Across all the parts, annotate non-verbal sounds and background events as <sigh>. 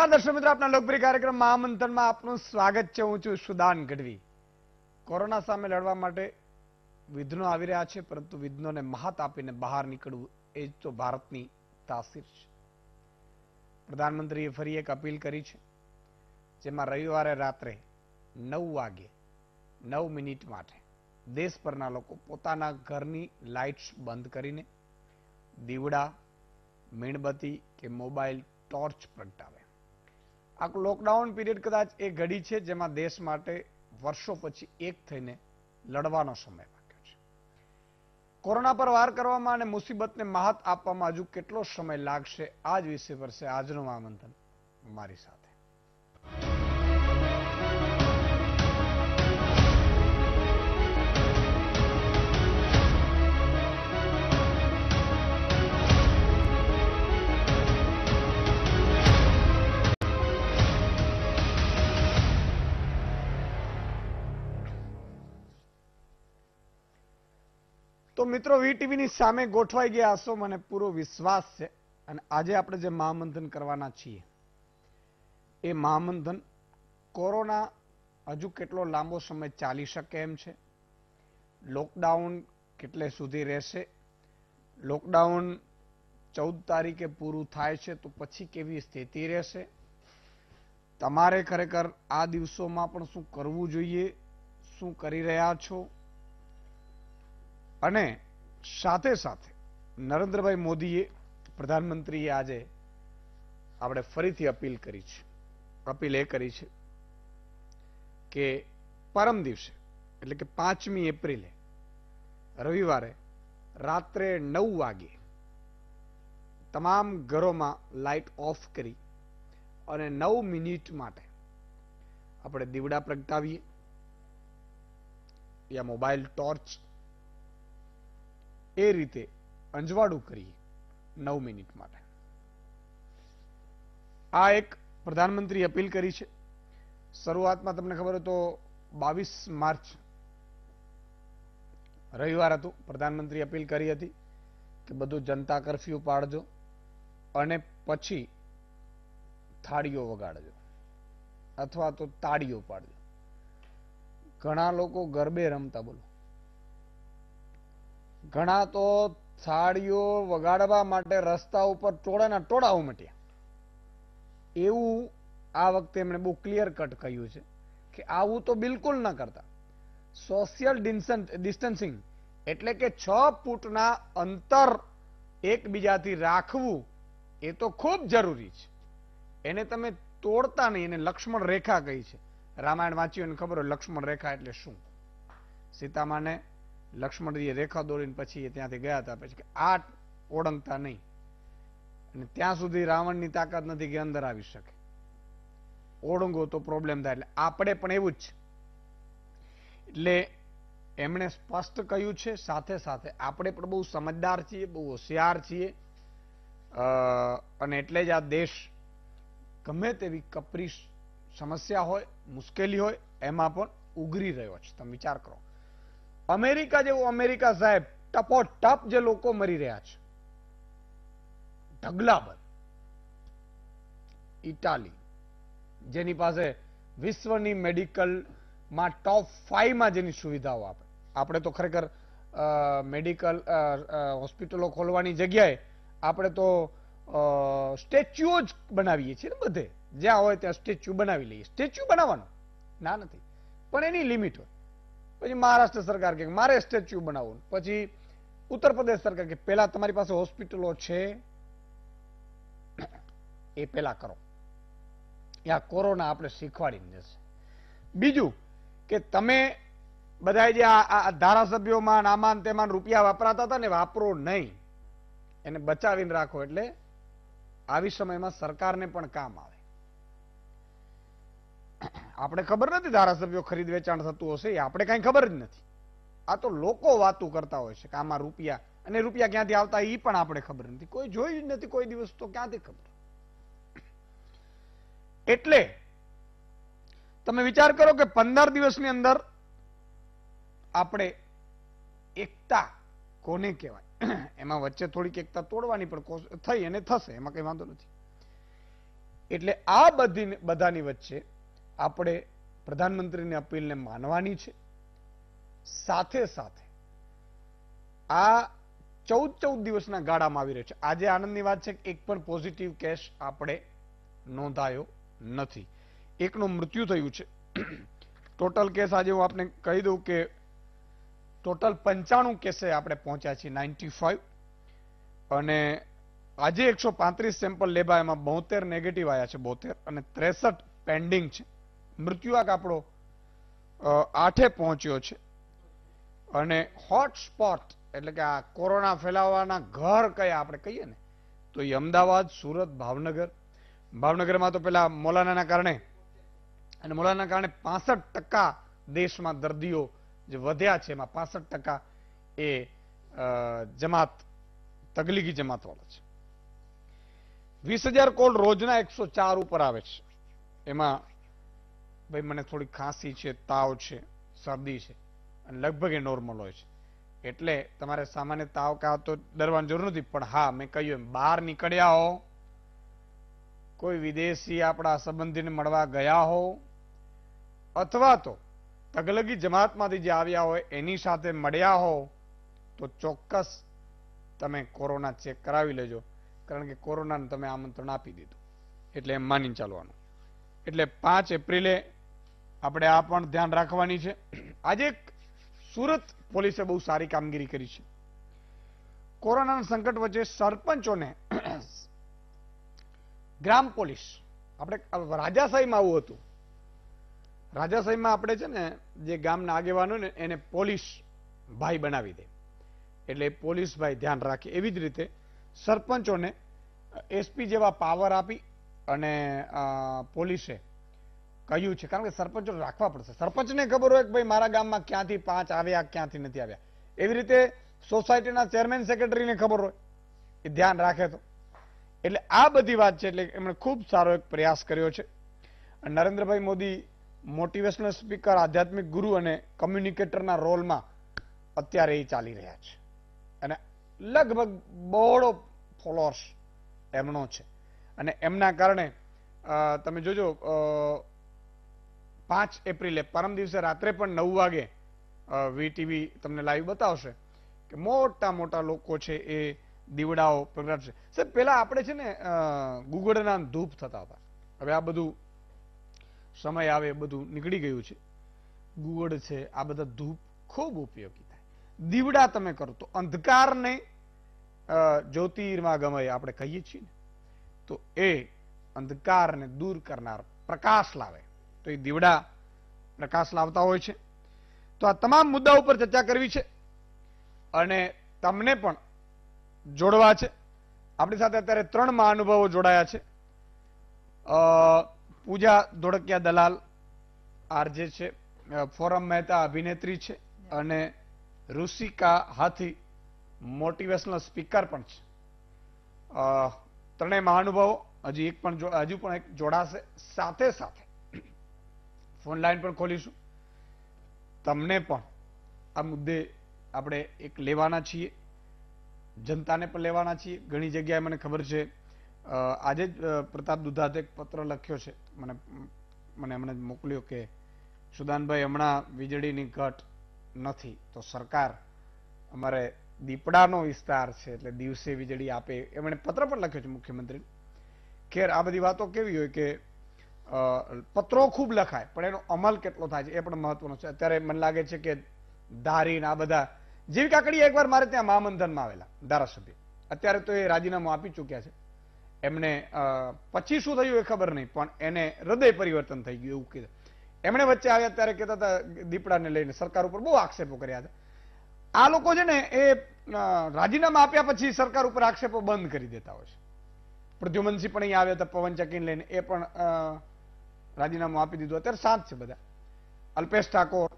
નમસ્કાર દર્શક મિત્રો આપના લોકપ્રિય કાર્યક્રમ મહામંથનમાં આપનું સ્વાગત છે હું છું સુદાન ગઢવી કોરોના સામે લડવા માટે વિઘ્નો આવી રહ્યા છે પરંતુ વિઘ્નોને મહાત આપીને બહાર નીકળવું એ જ તો ભારતની તાસીર છે પ્રધાનમંત્રીએ ફરી એક અપીલ કરી છે જેમાં રવિવારે રાત્રે નવ વાગે નવ મિનિટ માટે દેશ પરના લોકો પોતાના ઘરની લાઇટ્સ બંધ કરીને દીવડા મીણબત્તી કે મોબાઈલ ટોર્ચ પ્રગટાવે આ લોકડાઉન પીરિયડ કદાચ એ ઘડી છે જેમાં દેશ માટે વર્ષો પછી એક થઈને લડવાનો સમય વાગ્યો છે કોરોના પર વાર કરવામાં અને મુસીબતને મહાત આપવામાં હજુ કેટલો સમય લાગશે આ જ વિષય પર છે આજનું આમંત્રણ મારી સાથે મિત્રો વીટીવીની સામે ગોઠવાઈ ગયા હશો મને પૂરો વિશ્વાસ છે અને આજે આપણે જે મહામંથન કરવાના છીએ એ મહામંથન કોરોના હજુ કેટલો લાંબો સમય ચાલી શકે એમ છે લોકડાઉન કેટલે સુધી રહેશે લોકડાઉન ચૌદ તારીખે પૂરું થાય છે તો પછી કેવી સ્થિતિ રહેશે તમારે ખરેખર આ દિવસોમાં પણ શું કરવું જોઈએ શું કરી રહ્યા છો અને સાથે સાથે નરેન્દ્રભાઈ મોદીએ પ્રધાનમંત્રીએ આજે આપણે ફરીથી અપીલ કરી છે અપીલ એ કરી છે કે પરમ દિવસે એટલે કે પાંચમી એપ્રિલે રવિવારે રાત્રે નવ વાગે તમામ ઘરોમાં લાઇટ ઓફ કરી અને નવ મિનિટ માટે આપણે દીવડા પ્રગટાવીએ યા મોબાઈલ ટોર્ચ એ રીતે અંજવાળું કરીએ નવ મિનિટ માટે આ એક પ્રધાનમંત્રી અપીલ કરી છે શરૂઆતમાં તમને ખબર હોય તો બાવીસ માર્ચ રવિવાર હતું પ્રધાનમંત્રી અપીલ કરી હતી કે બધું જનતા કરફ્યુ પાડજો અને પછી થાળીઓ વગાડજો અથવા તો તાળીઓ પાડજો ઘણા લોકો ગરબે રમતા બોલો ઘણા તો થાળીઓ વગાડવા માટે રસ્તા ઉપર ટોળાના ટોળા ઉમટ્યા એવું આ વખતે એમણે બહુ ક્લિયર કટ કહ્યું છે કે આવું તો બિલકુલ ન કરતા સોશિયલ ડિસ્ટન્સિંગ એટલે કે છ ફૂટના અંતર એકબીજાથી રાખવું એ તો ખૂબ જરૂરી છે એને તમે તોડતા નહીં એને લક્ષ્મણ રેખા કહી છે રામાયણ વાંચ્યું એને ખબર હોય લક્ષ્મણ રેખા એટલે શું સીતામાને લક્ષ્મણજીએ રેખા દોરીને પછી એ ત્યાંથી ગયા હતા પછી આ ઓળંગતા નહીં અને ત્યાં સુધી રાવણની તાકાત નથી કે અંદર આવી શકે ઓળંગો તો પ્રોબ્લેમ થાય એટલે આપણે પણ એવું જ છે એટલે એમણે સ્પષ્ટ કહ્યું છે સાથે સાથે આપણે પણ બહુ સમજદાર છીએ બહુ હોશિયાર છીએ અને એટલે જ આ દેશ ગમે તેવી કપરી સમસ્યા હોય મુશ્કેલી હોય એમાં પણ ઉઘરી રહ્યો છે તમે વિચાર કરો અમેરિકા જેવું અમેરિકા સાહેબ ટપો ટપ જે લોકો મરી રહ્યા છે ઢગલાબંધ ઇટાલી જેની પાસે વિશ્વની મેડિકલમાં ટોપ ફાઈવમાં જેની સુવિધાઓ આપે આપણે તો ખરેખર મેડિકલ હોસ્પિટલો ખોલવાની જગ્યાએ આપણે તો સ્ટેચ્યુઓ જ બનાવીએ છીએ ને બધે જ્યાં હોય ત્યાં સ્ટેચ્યુ બનાવી લઈએ સ્ટેચ્યુ બનાવવાનું ના નથી પણ એની લિમિટ હોય પછી મહારાષ્ટ્ર સરકાર કે મારે સ્ટેચ્યુ બનાવવું પછી ઉત્તર પ્રદેશ સરકાર કે પહેલા તમારી પાસે હોસ્પિટલો છે એ પેલા કરો એ આ કોરોના આપણે શીખવાડીને જશે બીજું કે તમે બધા જે આ ધારાસભ્યોમાં નામાન તેમાં રૂપિયા વાપરાતા હતા ને વાપરો નહીં એને બચાવીને રાખો એટલે આવી સમયમાં સરકારને પણ કામ આવે આપણે ખબર નથી ધારાસભ્યો ખરીદ વેચાણ થતું હશે એ આપણે કાંઈ ખબર જ નથી આ તો લોકો વાતું કરતા હોય છે કે આમાં રૂપિયા અને રૂપિયા ક્યાંથી આવતા એ પણ આપણે ખબર નથી કોઈ જોયું જ નથી કોઈ દિવસ તો ક્યાંથી ખબર એટલે તમે વિચાર કરો કે પંદર દિવસની અંદર આપણે એકતા કોને કહેવાય એમાં વચ્ચે થોડીક એકતા તોડવાની પણ થઈ અને થશે એમાં કઈ વાંધો નથી એટલે આ બધી બધાની વચ્ચે આપણે પ્રધાનમંત્રીની અપીલને માનવાની છે સાથે સાથે આ ચૌદ ચૌદ દિવસના ગાળામાં આવી રહ્યો છે આજે આનંદની વાત છે કે એક પણ પોઝિટિવ કેસ આપણે નોંધાયો નથી એકનું મૃત્યુ થયું છે ટોટલ કેસ આજે હું આપને કહી દઉં કે ટોટલ પંચાણું કેસે આપણે પહોંચ્યા છીએ નાઇન્ટી ફાઈવ અને આજે એકસો પાંત્રીસ સેમ્પલ લેવા એમાં બોતેર નેગેટિવ આવ્યા છે બોતેર અને ત્રેસઠ પેન્ડિંગ છે મૃત્યુઆંક આપણો આઠે પહોંચ્યો છે અને હોટસ્પોટ એટલે કે આ કોરોના ફેલાવાના ઘર કયા આપણે કહીએ ને તો એ અમદાવાદ સુરત ભાવનગર ભાવનગરમાં તો પેલા મોલાનાના કારણે અને મોલાના કારણે પાસઠ ટકા દેશમાં દર્દીઓ જે વધ્યા છે એમાં પાસઠ ટકા એ જમાત તગલીગી જમાતવાળા છે વીસ હજાર કોલ રોજના એકસો ચાર ઉપર આવે છે એમાં ભાઈ મને થોડી ખાંસી છે તાવ છે શરદી છે અને લગભગ એ નોર્મલ હોય છે એટલે તમારે સામાન્ય તાવ કાવ તો ડરવાની જરૂર નથી પણ હા મેં કહ્યું એમ બહાર નીકળ્યા હો કોઈ વિદેશી આપણા સંબંધીને મળવા ગયા હો અથવા તો તગલગી જમાતમાંથી જે આવ્યા હોય એની સાથે મળ્યા હો તો ચોક્કસ તમે કોરોના ચેક કરાવી લેજો કારણ કે કોરોનાને તમે આમંત્રણ આપી દીધું એટલે એમ માની ચાલવાનું એટલે પાંચ એપ્રિલે આપણે આ પણ ધ્યાન રાખવાની છે આજે સુરત પોલીસે બહુ સારી કામગીરી કરી છે કોરોનાના સંકટ વચ્ચે સરપંચોને ગ્રામ પોલીસ આપણે રાજાશાહીમાં આવું હતું રાજાશાહીમાં આપણે છે ને જે ગામના આગેવાનો ને એને પોલીસ ભાઈ બનાવી દે એટલે પોલીસ ભાઈ ધ્યાન રાખે એવી જ રીતે સરપંચોને એસપી જેવા પાવર આપી અને પોલીસે કહ્યું છે કારણ કે સરપંચો રાખવા પડશે સરપંચને ખબર હોય કે ભાઈ મારા ગામમાં ક્યાંથી પાંચ આવ્યા ક્યાંથી નથી આવ્યા એવી રીતે સોસાયટીના ચેરમેન સેક્રેટરીને ખબર હોય એ ધ્યાન રાખે તો એટલે આ બધી વાત છે એટલે એમણે ખૂબ સારો એક પ્રયાસ કર્યો છે નરેન્દ્રભાઈ મોદી મોટિવેશનલ સ્પીકર આધ્યાત્મિક ગુરુ અને કમ્યુનિકેટરના રોલમાં અત્યારે એ ચાલી રહ્યા છે અને લગભગ બહોળો ફોલોઅર્સ એમનો છે અને એમના કારણે તમે જોજો પાંચ એપ્રિલે પરમ દિવસે રાત્રે પણ નવ વાગે વીટીવી તમને લાઈવ બતાવશે કે મોટા મોટા લોકો છે એ દીવડાઓ પ્રગટાવશે સાહેબ પહેલા આપણે છે ને ગુગળના ધૂપ થતા હતા હવે આ બધું સમય આવે બધું નીકળી ગયું છે ગુગળ છે આ બધા ધૂપ ખૂબ ઉપયોગી થાય દીવડા તમે કરો તો અંધકારને જ્યોતિર્મા ગમે આપણે કહીએ છીએ ને તો એ અંધકારને દૂર કરનાર પ્રકાશ લાવે તો એ દીવડા પ્રકાશ લાવતા હોય છે તો આ તમામ મુદ્દા ઉપર ચર્ચા કરવી છે અને તમને પણ જોડવા છે આપણી સાથે અત્યારે ત્રણ મહાનુભાવો જોડાયા છે પૂજા ધોળકિયા દલાલ આરજે છે ફોરમ મહેતા અભિનેત્રી છે અને ઋષિકા હાથી મોટિવેશનલ સ્પીકર પણ છે ત્રણેય મહાનુભાવો હજી એક પણ હજુ પણ એક જોડાશે સાથે સાથે ફોન લાઈન પણ ખોલીશું તમને પણ આ મુદ્દે આપણે એક લેવાના છીએ જનતાને પણ લેવાના છીએ ઘણી જગ્યાએ મને ખબર છે આજે જ પ્રતાપ દુધાતે એક પત્ર લખ્યો છે મને મને હમણાં મોકલ્યો કે સુદાનભાઈ હમણાં વીજળીની ઘટ નથી તો સરકાર અમારે દીપડાનો વિસ્તાર છે એટલે દિવસે વીજળી આપે એમણે પત્ર પણ લખ્યો છે મુખ્યમંત્રી ખેર આ બધી વાતો કેવી હોય કે પત્રો ખૂબ લખાય પણ એનો અમલ કેટલો થાય છે એ પણ મહત્વનો છે અત્યારે મને લાગે છે કે ધારીન આ બધા જેવી કાકડી એકવાર મારે ત્યાં મહામંથનમાં આવેલા ધારાસભ્ય અત્યારે તો એ રાજીનામું આપી ચૂક્યા છે એમને પછી શું થયું એ ખબર નહીં પણ એને હૃદય પરિવર્તન થઈ ગયું એવું કીધું એમણે વચ્ચે આવ્યા ત્યારે કહેતા હતા દીપડાને લઈને સરકાર ઉપર બહુ આક્ષેપો કર્યા હતા આ લોકો છે ને એ રાજીનામા આપ્યા પછી સરકાર ઉપર આક્ષેપો બંધ કરી દેતા હોય છે પ્રદ્યુમનસિંહ પણ અહીંયા આવ્યા હતા પવન ચકીને લઈને એ પણ રાજીનામું આપી દીધું અત્યારે શાંત છે બધા અલ્પેશ ઠાકોર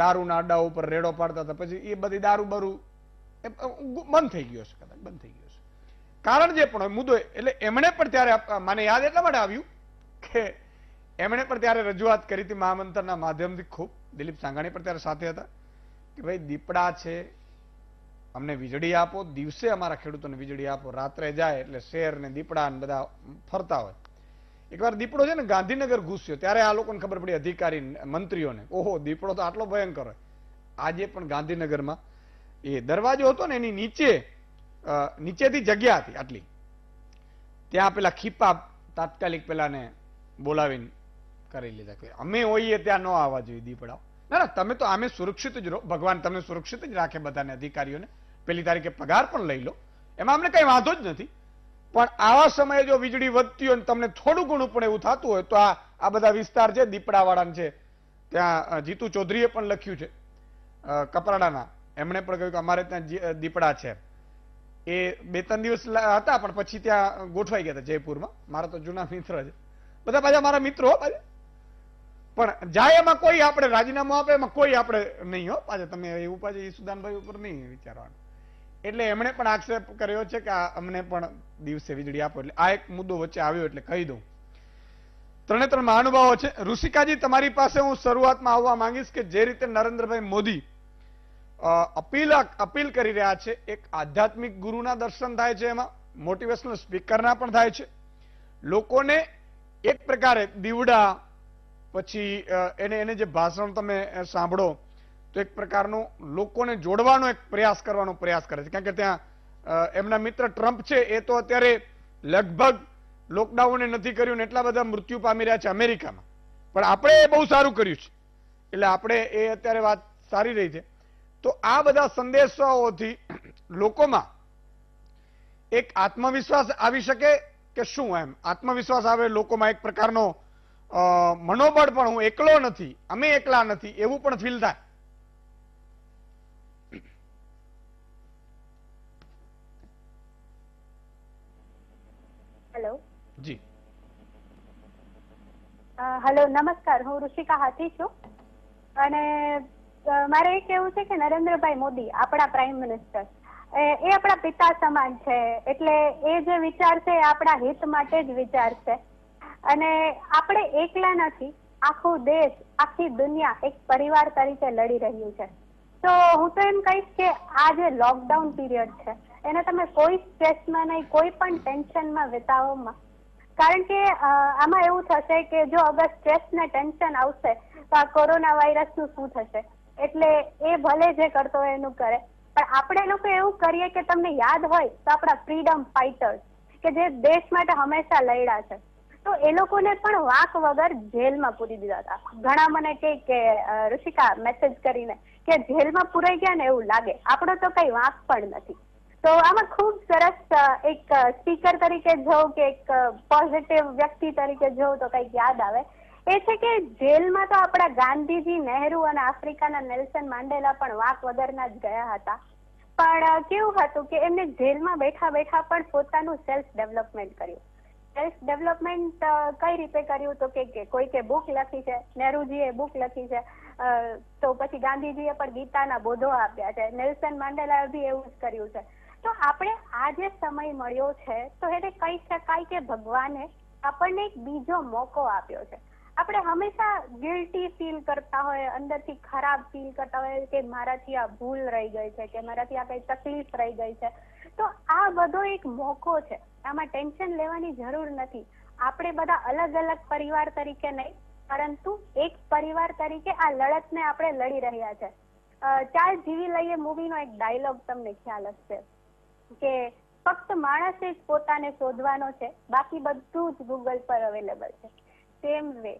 દારૂના અડ્ડા ઉપર રેડો પાડતા હતા પછી એ બધી દારૂ બરું બંધ થઈ ગયો છે કદાચ બંધ થઈ ગયો છે કારણ જે પણ હોય મુદ્દો એટલે એમણે પણ ત્યારે મને યાદ એટલા માટે આવ્યું કે એમણે પણ ત્યારે રજૂઆત કરી હતી મહામંત્રના માધ્યમથી ખૂબ દિલીપ સાંઘાણી પણ ત્યારે સાથે હતા કે ભાઈ દીપડા છે અમને વીજળી આપો દિવસે અમારા ખેડૂતોને વીજળી આપો રાત્રે જાય એટલે શેર ને દીપડા ને બધા ફરતા હોય એકવાર દીપડો છે ને ગાંધીનગર ઘૂસ્યો ત્યારે આ લોકોને ખબર પડી અધિકારી મંત્રીઓને ઓહો દીપડો તો આટલો ભયંકર હોય આજે પણ ગાંધીનગરમાં એ દરવાજો હતો ને એની નીચે નીચેથી જગ્યા હતી આટલી ત્યાં પેલા ખીપા તાત્કાલિક પેલાને બોલાવીને કરી લીધા અમે હોઈએ ત્યાં ન આવવા જોઈએ દીપડાઓ ના ના તમે તો આમે સુરક્ષિત જ રહો ભગવાન તમે સુરક્ષિત જ રાખે બધાને અધિકારીઓને પેલી તારીખે પગાર પણ લઈ લો એમાં અમને કઈ વાંધો જ નથી પણ આવા સમયે જો વીજળી વધતી હોય તમને થોડું ઘણું પણ એવું થતું હોય તો આ આ બધા વિસ્તાર છે દીપડાવાળાને છે ત્યાં જીતુ ચૌધરીએ પણ લખ્યું છે કપરાડાના એમણે પણ કહ્યું કે અમારે ત્યાં દીપડા છે એ બે ત્રણ દિવસ હતા પણ પછી ત્યાં ગોઠવાઈ ગયા હતા જયપુરમાં મારા તો જૂના મિત્ર છે બધા પાછા મારા મિત્રો પાછા પણ જાય એમાં કોઈ આપણે રાજીનામું આપે એમાં કોઈ આપણે નહીં હો પાછા તમે એવું પાછા ઈસુદાનભાઈ ઉપર નહીં વિચારવાનું એટલે એમણે પણ આક્ષેપ કર્યો છે કે અમને પણ દિવસે વીજળી આપો એટલે આ એક મુદ્દો વચ્ચે આવ્યો એટલે કહી દઉં ત્રણે ત્રણ મહાનુભાવો છે ઋષિકાજી તમારી પાસે હું શરૂઆતમાં આવવા માંગીશ કે જે રીતે નરેન્દ્રભાઈ મોદી અપીલ અપીલ કરી રહ્યા છે એક આધ્યાત્મિક ગુરુના દર્શન થાય છે એમાં મોટિવેશનલ સ્પીકરના પણ થાય છે લોકોને એક પ્રકારે દીવડા પછી એને એને જે ભાષણ તમે સાંભળો તો એક પ્રકારનો લોકોને જોડવાનો એક પ્રયાસ કરવાનો પ્રયાસ કરે છે કારણ કે ત્યાં એમના મિત્ર ટ્રમ્પ છે એ તો અત્યારે લગભગ લોકડાઉને નથી કર્યું એટલા બધા મૃત્યુ પામી રહ્યા છે અમેરિકામાં પણ આપણે એ બહુ સારું કર્યું છે એટલે આપણે એ અત્યારે વાત સારી રહી છે તો આ બધા સંદેશાઓથી લોકોમાં એક આત્મવિશ્વાસ આવી શકે કે શું એમ આત્મવિશ્વાસ આવે લોકોમાં એક પ્રકારનો મનોબળ પણ હું એકલો નથી અમે એકલા નથી એવું પણ ફીલ થાય જી હેલો નમસ્કાર હું ઋષિકા હાથી છું અને મારે એ કેવું છે કે નરેન્દ્રભાઈ મોદી આપણા પ્રાઇમ મિનિસ્ટર એ આપણા પિતા સમાન છે એટલે એ જે વિચાર છે એ આપણા હિત માટે જ વિચાર છે અને આપણે એકલા નથી આખો દેશ આખી દુનિયા એક પરિવાર તરીકે લડી રહ્યું છે તો હું તો એમ કહીશ કે આ જે લોકડાઉન પીરિયડ છે એને તમે કોઈ સ્ટ્રેસમાં નહીં કોઈ પણ ટેન્શનમાં વિતાવોમાં કારણ કે આમાં એવું થશે કે જો અગર સ્ટ્રેસ ને ટેન્શન આવશે તો આ કોરોના વાયરસ નું શું થશે એટલે એ ભલે જે કરતો હોય એનું કરે પણ આપણે લોકો એવું કરીએ કે તમને યાદ હોય તો આપણા ફ્રીડમ ફાઇટર્સ કે જે દેશ માટે હંમેશા લડ્યા છે તો એ લોકોને પણ વાંક વગર જેલમાં પૂરી દીધા હતા ઘણા મને કહે કે ઋષિકા મેસેજ કરીને કે જેલમાં પૂરાઈ ગયા ને એવું લાગે આપણો તો કઈ વાંક પણ નથી તો આમાં ખૂબ સરસ એક સ્પીકર તરીકે જોઉં કે એક પોઝિટિવ વ્યક્તિ તરીકે જોઉં તો કંઈક યાદ આવે એ છે કે જેલમાં તો આપણા ગાંધીજી નહેરુ અને આફ્રિકાના નેલ્સન માંડેલા પણ વાક વગરના જ ગયા હતા પણ કેવું હતું કે એમને જેલમાં બેઠા બેઠા પણ પોતાનું સેલ્ફ ડેવલપમેન્ટ કર્યું સેલ્ફ ડેવલપમેન્ટ કઈ રીતે કર્યું તો કે કોઈકે બુક લખી છે નહેરુજીએ બુક લખી છે તો પછી ગાંધીજીએ પણ ગીતાના બોધો આપ્યા છે નેલ્સન માંડેલાએ બી એવું જ કર્યું છે તો આપણે આ જે સમય મળ્યો છે તો એને કહી શકાય કે ભગવાને આપણને એક બીજો મોકો આપ્યો છે આપણે હંમેશા ગિલ્ટી ફીલ કરતા હોય અંદરથી ખરાબ ફીલ કરતા હોય કે મારાથી આ ભૂલ રહી ગઈ છે કે મારાથી આ કઈ તકલીફ રહી ગઈ છે તો આ બધો એક મોકો છે આમાં ટેન્શન લેવાની જરૂર નથી આપણે બધા અલગ અલગ પરિવાર તરીકે નહીં પરંતુ એક પરિવાર તરીકે આ લડતને આપણે લડી રહ્યા છે ચાલ જીવી લઈએ મૂવીનો એક ડાયલોગ તમને ખ્યાલ હશે કે ફક્ત માણસે જ પોતાને શોધવાનો છે બાકી બધું જ ગૂગલ પર અવેલેબલ છે સેમ વે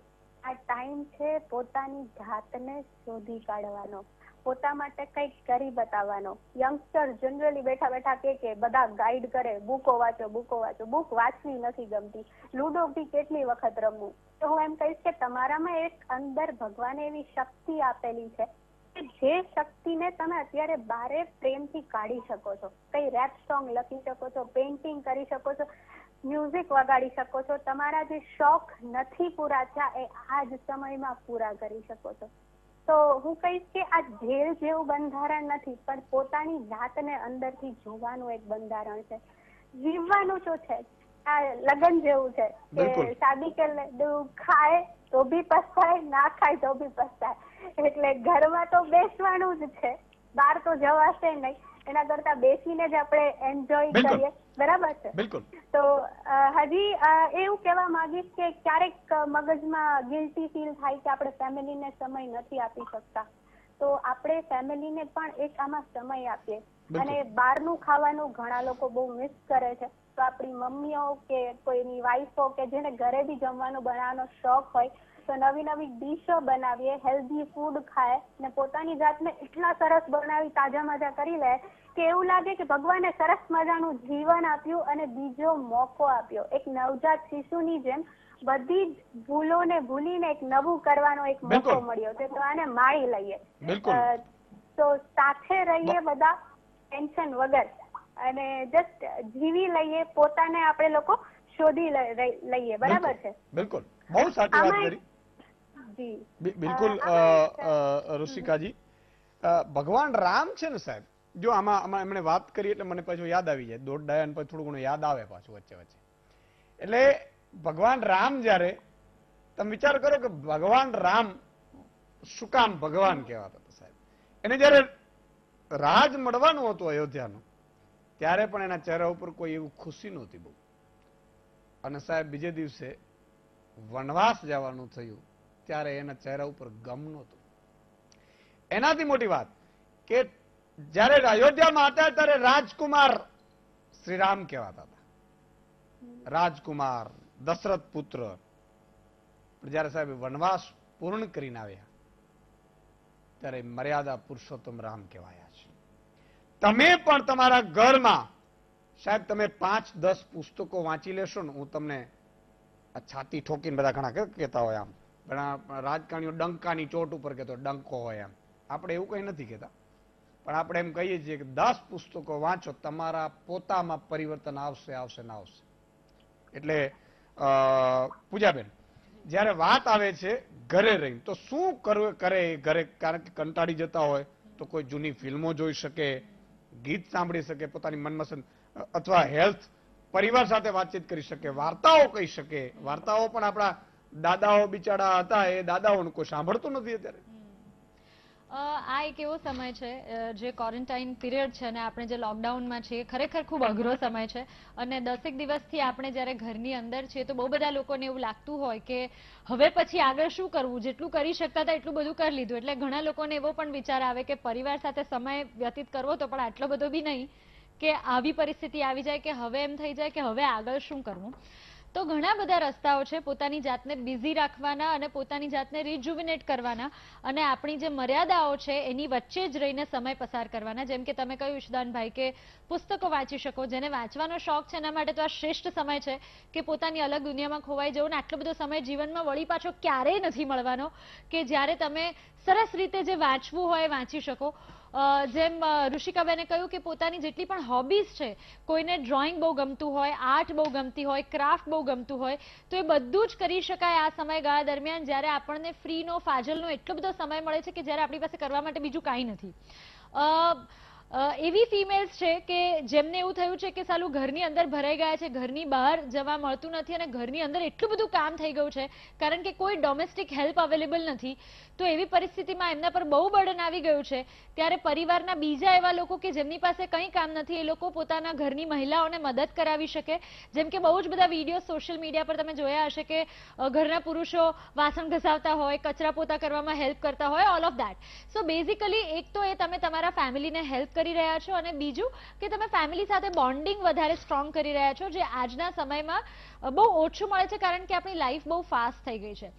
આ ટાઈમ છે પોતાની જાતને શોધી કાઢવાનો પોતા માટે કંઈક કરી બતાવવાનો યંગસ્ટર જનરલી બેઠા બેઠા કે કે બધા ગાઈડ કરે બુકો વાંચો બુકો વાંચો બુક વાંચવી નથી ગમતી લુડો બી કેટલી વખત રમવું તો હું એમ કહીશ કે તમારામાં એક અંદર ભગવાને એવી શક્તિ આપેલી છે જે શક્તિને તમે અત્યારે બારે પ્રેમથી કાઢી શકો છો કઈ રેપ સોંગ લખી શકો છો પેઇન્ટિંગ કરી શકો છો મ્યુઝિક વગાડી શકો છો તમારા જે શોખ નથી પૂરા થયા એ આ જ સમયમાં પૂરા કરી શકો છો તો હું કહીશ કે આ જેલ જેવું બંધારણ નથી પણ પોતાની જાતને અંદરથી જોવાનું એક બંધારણ છે જીવવાનું તો છે આ લગન જેવું છે કે શાદી કે ખાય તો બી પસ્તાય ના ખાય તો બી પસ્તાય એટલે ઘરમાં તો બેસવાનું જ છે બહાર તો જવાશે નહીં એના કરતા બેસીને જ આપણે એન્જોય કરીએ બરાબર છે તો હજી એવું કહેવા માંગીશ કે ક્યારેક મગજમાં ગિલ્ટી ફીલ થાય કે આપણે ફેમિલીને સમય નથી આપી શકતા તો આપણે ફેમિલીને પણ એક આમાં સમય આપીએ અને બહારનું ખાવાનું ઘણા લોકો બહુ મિસ કરે છે તો આપણી મમ્મીઓ કે કોઈની વાઈફો કે જેને ઘરે બી જમવાનું બનાવવાનો શોખ હોય તો નવી નવી ડીશો બનાવીએ હેલ્ધી ફૂડ ખાય ને પોતાની જાતને એટલા સરસ બનાવી તાજા મજા કરી લે કે એવું લાગે કે ભગવાને સરસ મજાનું જીવન આપ્યું અને બીજો મોકો આપ્યો એક નવજાત શિશુની જેમ બધી જ ભૂલોને ભૂલીને એક નવું કરવાનો એક મોકો મળ્યો છે તો આને માણી લઈએ તો સાથે રહીએ બધા ટેન્શન વગર અને જસ્ટ જીવી લઈએ પોતાને આપણે લોકો શોધી લઈએ બરાબર છે બિલકુલ બહુ સાચી વાત કરી બિલકુલ ઋષિકાજી ભગવાન રામ છે ને સાહેબ જો આમાં આમાં એમણે વાત કરી એટલે મને પાછું યાદ આવી જાય દોઢ ડાયન પછી થોડું ઘણું યાદ આવે પાછું વચ્ચે વચ્ચે એટલે ભગવાન રામ જ્યારે તમે વિચાર કરો કે ભગવાન રામ શું કામ ભગવાન કહેવાતા હતા સાહેબ એને જ્યારે રાજ મળવાનું હતું અયોધ્યાનું ત્યારે પણ એના ચહેરા ઉપર કોઈ એવું ખુશી નહોતી બહુ અને સાહેબ બીજે દિવસે વનવાસ જવાનું થયું ત્યારે એના ચહેરા ઉપર ગમ નહોતું એનાથી મોટી વાત કે જ્યારે અયોધ્યામાં હતા ત્યારે રાજકુમાર શ્રીરામ કહેવાતા હતા રાજકુમાર દશરથ પુત્ર જ્યારે સાહેબ વનવાસ પૂર્ણ કરીને આવ્યા ત્યારે મર્યાદા પુરુષોત્તમ રામ કહેવાયા છે તમે પણ તમારા ઘરમાં સાહેબ તમે પાંચ દસ પુસ્તકો વાંચી લેશો ને હું તમને છાતી ઠોકીને બધા ઘણા કહેતા હોય આમ પણ આ રાજકારણીઓ ડંકાની ચોટ ઉપર કહેતો ડંકો હોય એમ આપણે એવું કંઈ નથી કહેતા પણ આપણે એમ કહીએ છીએ કે દસ પુસ્તકો વાંચો તમારા પોતામાં પરિવર્તન આવશે આવશે ને આવશે એટલે પૂજાબેન જ્યારે વાત આવે છે ઘરે રહીને તો શું કરવું કરે એ ઘરે કારણ કે કંટાળી જતા હોય તો કોઈ જૂની ફિલ્મો જોઈ શકે ગીત સાંભળી શકે પોતાની મનપસંદ અથવા હેલ્થ પરિવાર સાથે વાતચીત કરી શકે વાર્તાઓ કહી શકે વાર્તાઓ પણ આપણા દાદાઓ બિચારા હતા એ દાદાઓને કોઈ સાંભળતું નથી અત્યારે આ એક એવો સમય છે જે ક્વોરન્ટાઇન પીરિયડ છે અને આપણે જે લોકડાઉનમાં છીએ ખરેખર ખૂબ અઘરો સમય છે અને દસેક દિવસથી આપણે જ્યારે ઘરની અંદર છીએ તો બહુ બધા લોકોને એવું લાગતું હોય કે હવે પછી આગળ શું કરવું જેટલું કરી શકતા હતા એટલું બધું કરી લીધું એટલે ઘણા લોકોને એવો પણ વિચાર આવે કે પરિવાર સાથે સમય વ્યતીત કરવો તો પણ આટલો બધો બી નહીં કે આવી પરિસ્થિતિ આવી જાય કે હવે એમ થઈ જાય કે હવે આગળ શું કરવું તો ઘણા બધા રસ્તાઓ છે પોતાની જાતને બિઝી રાખવાના અને પોતાની જાતને રિજુવિનેટ કરવાના અને આપણી જે મર્યાદાઓ છે એની વચ્ચે જ રહીને સમય પસાર કરવાના જેમ કે તમે કહ્યું ઈશુદાનભાઈ કે પુસ્તકો વાંચી શકો જેને વાંચવાનો શોખ છે એના માટે તો આ શ્રેષ્ઠ સમય છે કે પોતાની અલગ દુનિયામાં ખોવાઈ જવું ને આટલો બધો સમય જીવનમાં વળી પાછો ક્યારેય નથી મળવાનો કે જ્યારે તમે સરસ રીતે જે વાંચવું હોય વાંચી શકો જેમ ઋષિકાબેને કહ્યું કે પોતાની જેટલી પણ હોબીઝ છે કોઈને ડ્રોઈંગ બહુ ગમતું હોય આર્ટ બહુ ગમતી હોય ક્રાફ્ટ બહુ ગમતું હોય તો એ બધું જ કરી શકાય આ સમયગાળા દરમિયાન જ્યારે આપણને ફ્રીનો ફાજલનો એટલો બધો સમય મળે છે કે જ્યારે આપણી પાસે કરવા માટે બીજું કાંઈ નથી એવી ફિમેલ્સ છે કે જેમને એવું થયું છે કે સાલું ઘરની અંદર ભરાઈ ગયા છે ઘરની બહાર જવા મળતું નથી અને ઘરની અંદર એટલું બધું કામ થઈ ગયું છે કારણ કે કોઈ ડોમેસ્ટિક હેલ્પ અવેલેબલ નથી તો એવી પરિસ્થિતિમાં એમના પર બહુ બર્ડન આવી ગયું છે ત્યારે પરિવારના બીજા એવા લોકો કે જેમની પાસે કંઈ કામ નથી એ લોકો પોતાના ઘરની મહિલાઓને મદદ કરાવી શકે જેમ કે બહુ જ બધા વિડીયો સોશિયલ મીડિયા પર તમે જોયા હશે કે ઘરના પુરુષો વાસણ ઘસાવતા હોય કચરા પોતા કરવામાં હેલ્પ કરતા હોય all of that so basically એક તો એ તમે તમારા ફેમિલીને હેલ્પ કરી રહ્યા છો અને બીજું કે તમે ફેમિલી સાથે બોન્ડિંગ વધારે સ્ટ્રોંગ કરી રહ્યા છો જે આજના સમયમાં બહુ ઓછું મળે છે કારણ કે આપણી લાઈફ બહુ ફાસ્ટ થઈ ગઈ છે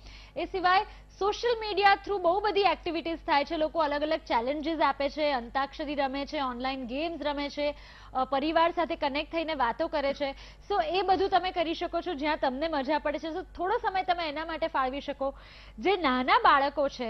એ સિવાય સોશિયલ મીડિયા થ્રુ બહુ બધી એક્ટિવિટીઝ થાય છે લોકો અલગ અલગ ચેલેન્જીસ આપે છે અંતાક્ષરી રમે છે ઓનલાઈન ગેમ્સ રમે છે પરિવાર સાથે કનેક્ટ થઈને વાતો કરે છે સો એ બધું તમે કરી શકો છો જ્યાં તમને મજા પડે છે સો થોડો સમય તમે એના માટે ફાળવી શકો જે નાના બાળકો છે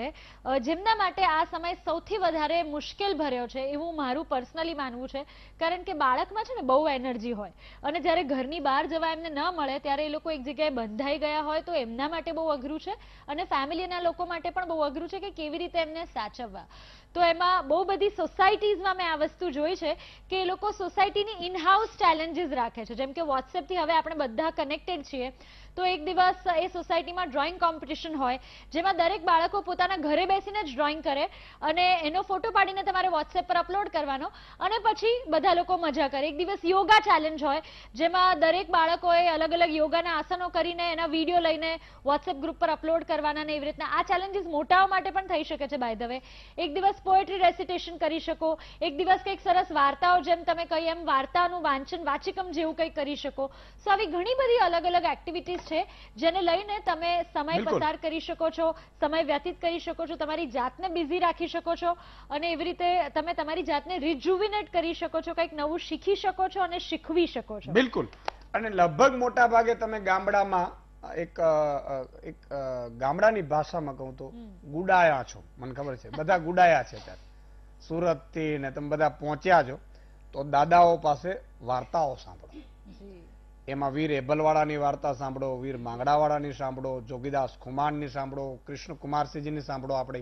જેમના માટે આ સમય સૌથી વધારે મુશ્કેલ ભર્યો છે એવું મારું પર્સનલી માનવું છે કારણ કે બાળકમાં છે ને બહુ એનર્જી હોય અને જ્યારે ઘરની બહાર જવા એમને ન મળે ત્યારે એ લોકો એક જગ્યાએ બંધાઈ ગયા હોય તો એમના માટે બહુ અઘરું છે અને ફેમિલીના લોકો માટે પણ બહુ અઘરું છે કે કેવી રીતે એમને સાચવવા તો એમાં બહુ બધી સોસાયટીઝમાં મેં આ વસ્તુ જોઈ છે કે એ લોકો સોસાયટીની ઇનહાઉસ ચેલેન્જીસ રાખે છે જેમ કે વોટ્સએપથી હવે આપણે બધા કનેક્ટેડ છીએ તો એક દિવસ એ સોસાયટીમાં ડ્રોઈંગ કોમ્પિટિશન હોય જેમાં દરેક બાળકો પોતાના ઘરે બેસીને જ ડ્રોઈંગ કરે અને એનો ફોટો પાડીને તમારે વોટ્સએપ પર અપલોડ કરવાનો અને પછી બધા લોકો મજા કરે એક દિવસ યોગા ચેલેન્જ હોય જેમાં દરેક બાળકોએ અલગ અલગ યોગાના આસનો કરીને એના વિડીયો લઈને વોટ્સએપ ગ્રુપ પર અપલોડ કરવાના ને એવી રીતના આ ચેલેન્જીસ મોટાઓ માટે પણ થઈ શકે છે બાય ધ વે એક દિવસ પોએટ્રી રેસિટેશન કરી શકો એક દિવસ કંઈક સરસ વાર્તાઓ જેમ તમે કહી એમ વાર્તાનું વાંચન વાચિકમ જેવું કંઈક કરી શકો સો આવી ઘણી બધી અલગ અલગ એક્ટિવિટીઝ છે જેને લઈને તમે સમય પસાર કરી શકો છો સમય વ્યતીત કરી શકો છો તમારી જાતને બિઝી રાખી શકો છો અને એવી રીતે તમે તમારી જાતને રિજુવિનેટ કરી શકો છો કંઈક નવું શીખી શકો છો અને શીખવી શકો છો બિલકુલ અને લગભગ મોટા ભાગે તમે ગામડામાં એક એક ગામડાની ભાષામાં કહું તો ગુડાયા છો મને ખબર છે બધા ગુડાયા છે ત્યારે સુરતથી ને તમે બધા પહોંચ્યા છો તો દાદાઓ પાસે વાર્તાઓ સાંભળો એમાં વીર એબલવાળાની વાર્તા સાંભળો વીર માંગડાવાળાની સાંભળો જોગીદાસ ખુમાનની સાંભળો કૃષ્ણ કૃષ્ણકુમારસિંહજીની સાંભળો આપણે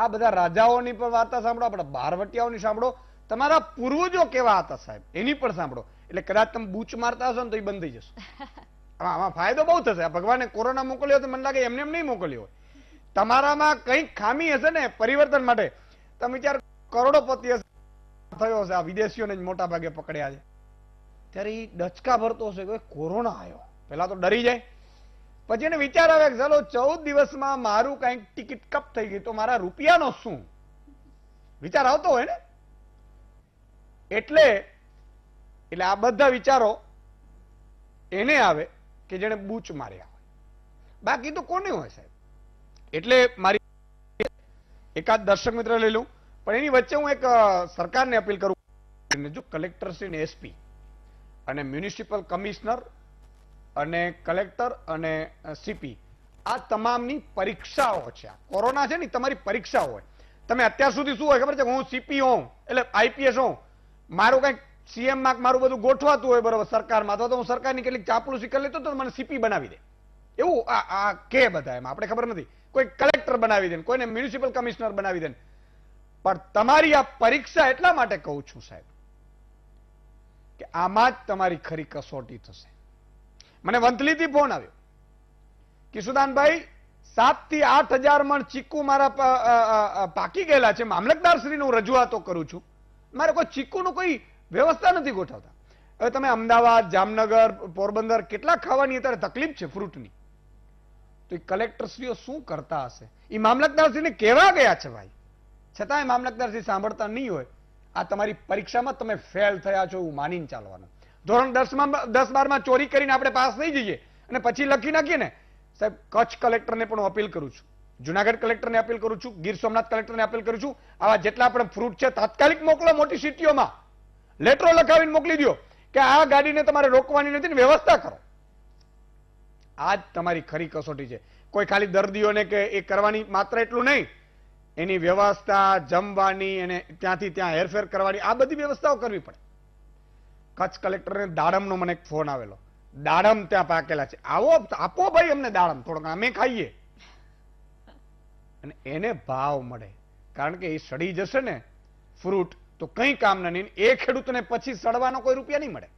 આ બધા રાજાઓની પણ વાર્તા સાંભળો આપણા બારવટિયાઓની સાંભળો તમારા પૂર્વજો કેવા હતા સાહેબ એની પણ સાંભળો એટલે કદાચ તમે બૂચ મારતા હશો ને તો એ બંધ થઈ જશે <laughs> આમાં ફાયદો બહુ થશે ભગવાને કોરોના મોકલ્યો તો મને લાગે એમને એમ નહીં મોકલ્યો તમારામાં કંઈક ખામી હશે ને પરિવર્તન માટે તમે વિચાર કરોડોપતિ હશે થયો હશે આ વિદેશીઓને જ મોટા ભાગે પકડ્યા છે ત્યારે એ ડચકા ભરતો હશે કે કોરોના આવ્યો પહેલા તો ડરી જાય પછી એને વિચાર આવે ચાલો ચૌદ દિવસમાં મારું કંઈક ટિકિટ કપ થઈ ગઈ તો મારા રૂપિયાનો શું વિચાર આવતો હોય ને એટલે એટલે આ બધા વિચારો એને આવે કે જેને બૂચ માર્યા હોય બાકી તો કોને હોય સાહેબ એટલે મારી એકાદ દર્શક મિત્ર લઈ લઉં પણ એની વચ્ચે હું એક સરકારને અપીલ કરું જો કલેક્ટર શ્રી ને એસપી અને મ્યુનિસિપલ કમિશનર અને કલેક્ટર અને સીપી આ તમામની પરીક્ષાઓ છે કોરોના છે ને તમારી પરીક્ષા હોય તમે અત્યાર સુધી શું હોય ખબર છે હું સીપી હોઉં એટલે આઈપીએસ હોઉં મારું કંઈક સીએમમાં મારું બધું ગોઠવાતું હોય બરોબર સરકારમાં અથવા તો હું સરકારની કેટલીક ચાપલુસી કરી લેતો તો મને સીપી બનાવી દે એવું આ આ કે બધા એમ આપણે ખબર નથી કોઈ કલેક્ટર બનાવી દે કોઈને મ્યુનિસિપલ કમિશનર બનાવી દે પણ તમારી આ પરીક્ષા એટલા માટે કહું છું સાહેબ કે આમાં જ તમારી ખરી કસોટી થશે મને વંથલીથી ફોન આવ્યો કિશુદાનભાઈ સાત થી આઠ હજાર મણ ચીકુ મારા પાકી ગયેલા છે મામલતદાર શ્રીને હું રજૂઆતો કરું છું મારે કોઈ ચીકુનું કોઈ વ્યવસ્થા નથી ગોઠવતા હવે તમે અમદાવાદ જામનગર પોરબંદર કેટલા ખાવાની અત્યારે તકલીફ છે ફ્રૂટની તો એ કલેક્ટરશ્રીઓ શું કરતા હશે એ મામલતદારશ્રીને કેવા ગયા છે ભાઈ છતાં એ મામલતદારશ્રી સાંભળતા નહીં હોય આ તમારી પરીક્ષામાં તમે ફેલ થયા છો એવું માનીને ચાલવાનું ધોરણ દસમાં દસ બારમાં ચોરી કરીને આપણે પાસ થઈ જઈએ અને પછી લખી નાખીએ ને સાહેબ કચ્છ કલેક્ટરને પણ અપીલ કરું છું જુનાગઢ કલેક્ટરને અપીલ કરું છું ગીર સોમનાથ કલેક્ટરને અપીલ કરું છું આવા જેટલા પણ ફ્રૂટ છે તાત્કાલિક મોકલો મોટી સિટીઓમાં લેટરો લખાવીને મોકલી દો કે આ ગાડીને તમારે રોકવાની નથી ને વ્યવસ્થા કરો આ જ તમારી ખરી કસોટી છે કોઈ ખાલી દર્દીઓને કે એ કરવાની માત્ર એટલું નહીં એની વ્યવસ્થા જમવાની અને ત્યાંથી ત્યાં હેરફેર કરવાની આ બધી વ્યવસ્થાઓ કરવી પડે કચ્છ કલેક્ટરને દાડમનો મને એક ફોન આવેલો દાડમ ત્યાં પાકેલા છે આવો આપો ભાઈ અમને દાડમ થોડોક અમે ખાઈએ અને એને ભાવ મળે કારણ કે એ સડી જશે ને ફ્રૂટ તો કંઈ કામ નહીં એ ખેડૂતને પછી સડવાનો કોઈ રૂપિયા નહીં મળે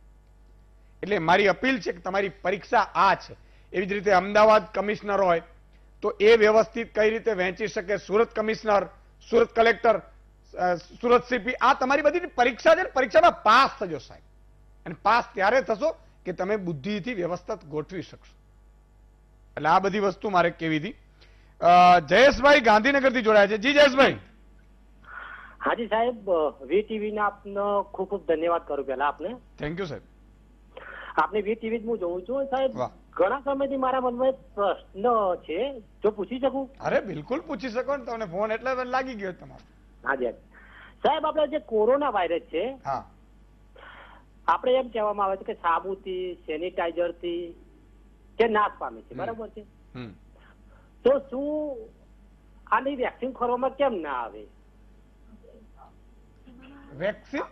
એટલે મારી અપીલ છે કે તમારી પરીક્ષા આ છે એવી જ રીતે અમદાવાદ કમિશનર હોય તો એ વ્યવસ્થિત કઈ રીતે વહેંચી શકે Surat commissioner Surat collector Surat CP આ તમારી બધી પરીક્ષા છે પરીક્ષામાં પાસ થજો સાહેબ અને પાસ ત્યારે થશો કે તમે બુદ્ધિથી વ્યવસ્થિત ગોઠવી શકશો એટલે આ બધી વસ્તુ મારે કેવી હતી જયેશભાઈ ગાંધીનગરથી જોડાયા છે જી જયેશભાઈ હાજી સાહેબ વી ટીવી આપનો ખૂબ ખૂબ ધન્યવાદ કરું પેલા આપને થેન્ક યુ સાહેબ આપની વી ટીવી જ હું જોઉં છું સાહેબ ઘણા સમયથી મારા મનમાં પ્રશ્ન છે જો પૂછી શકું અરે બિલકુલ પૂછી શકો ને તમને ફોન એટલે લાગી ગયો તમારો હા જી સાહેબ આપણે જે કોરોના વાયરસ છે હા આપણે એમ કહેવામાં આવે છે કે સાબુથી સેનિટાઈઝર થી નાશ પામે છે બરાબર છે તો શું આની વેક્સિન ખોરવામાં કેમ ના આવે વેક્સિન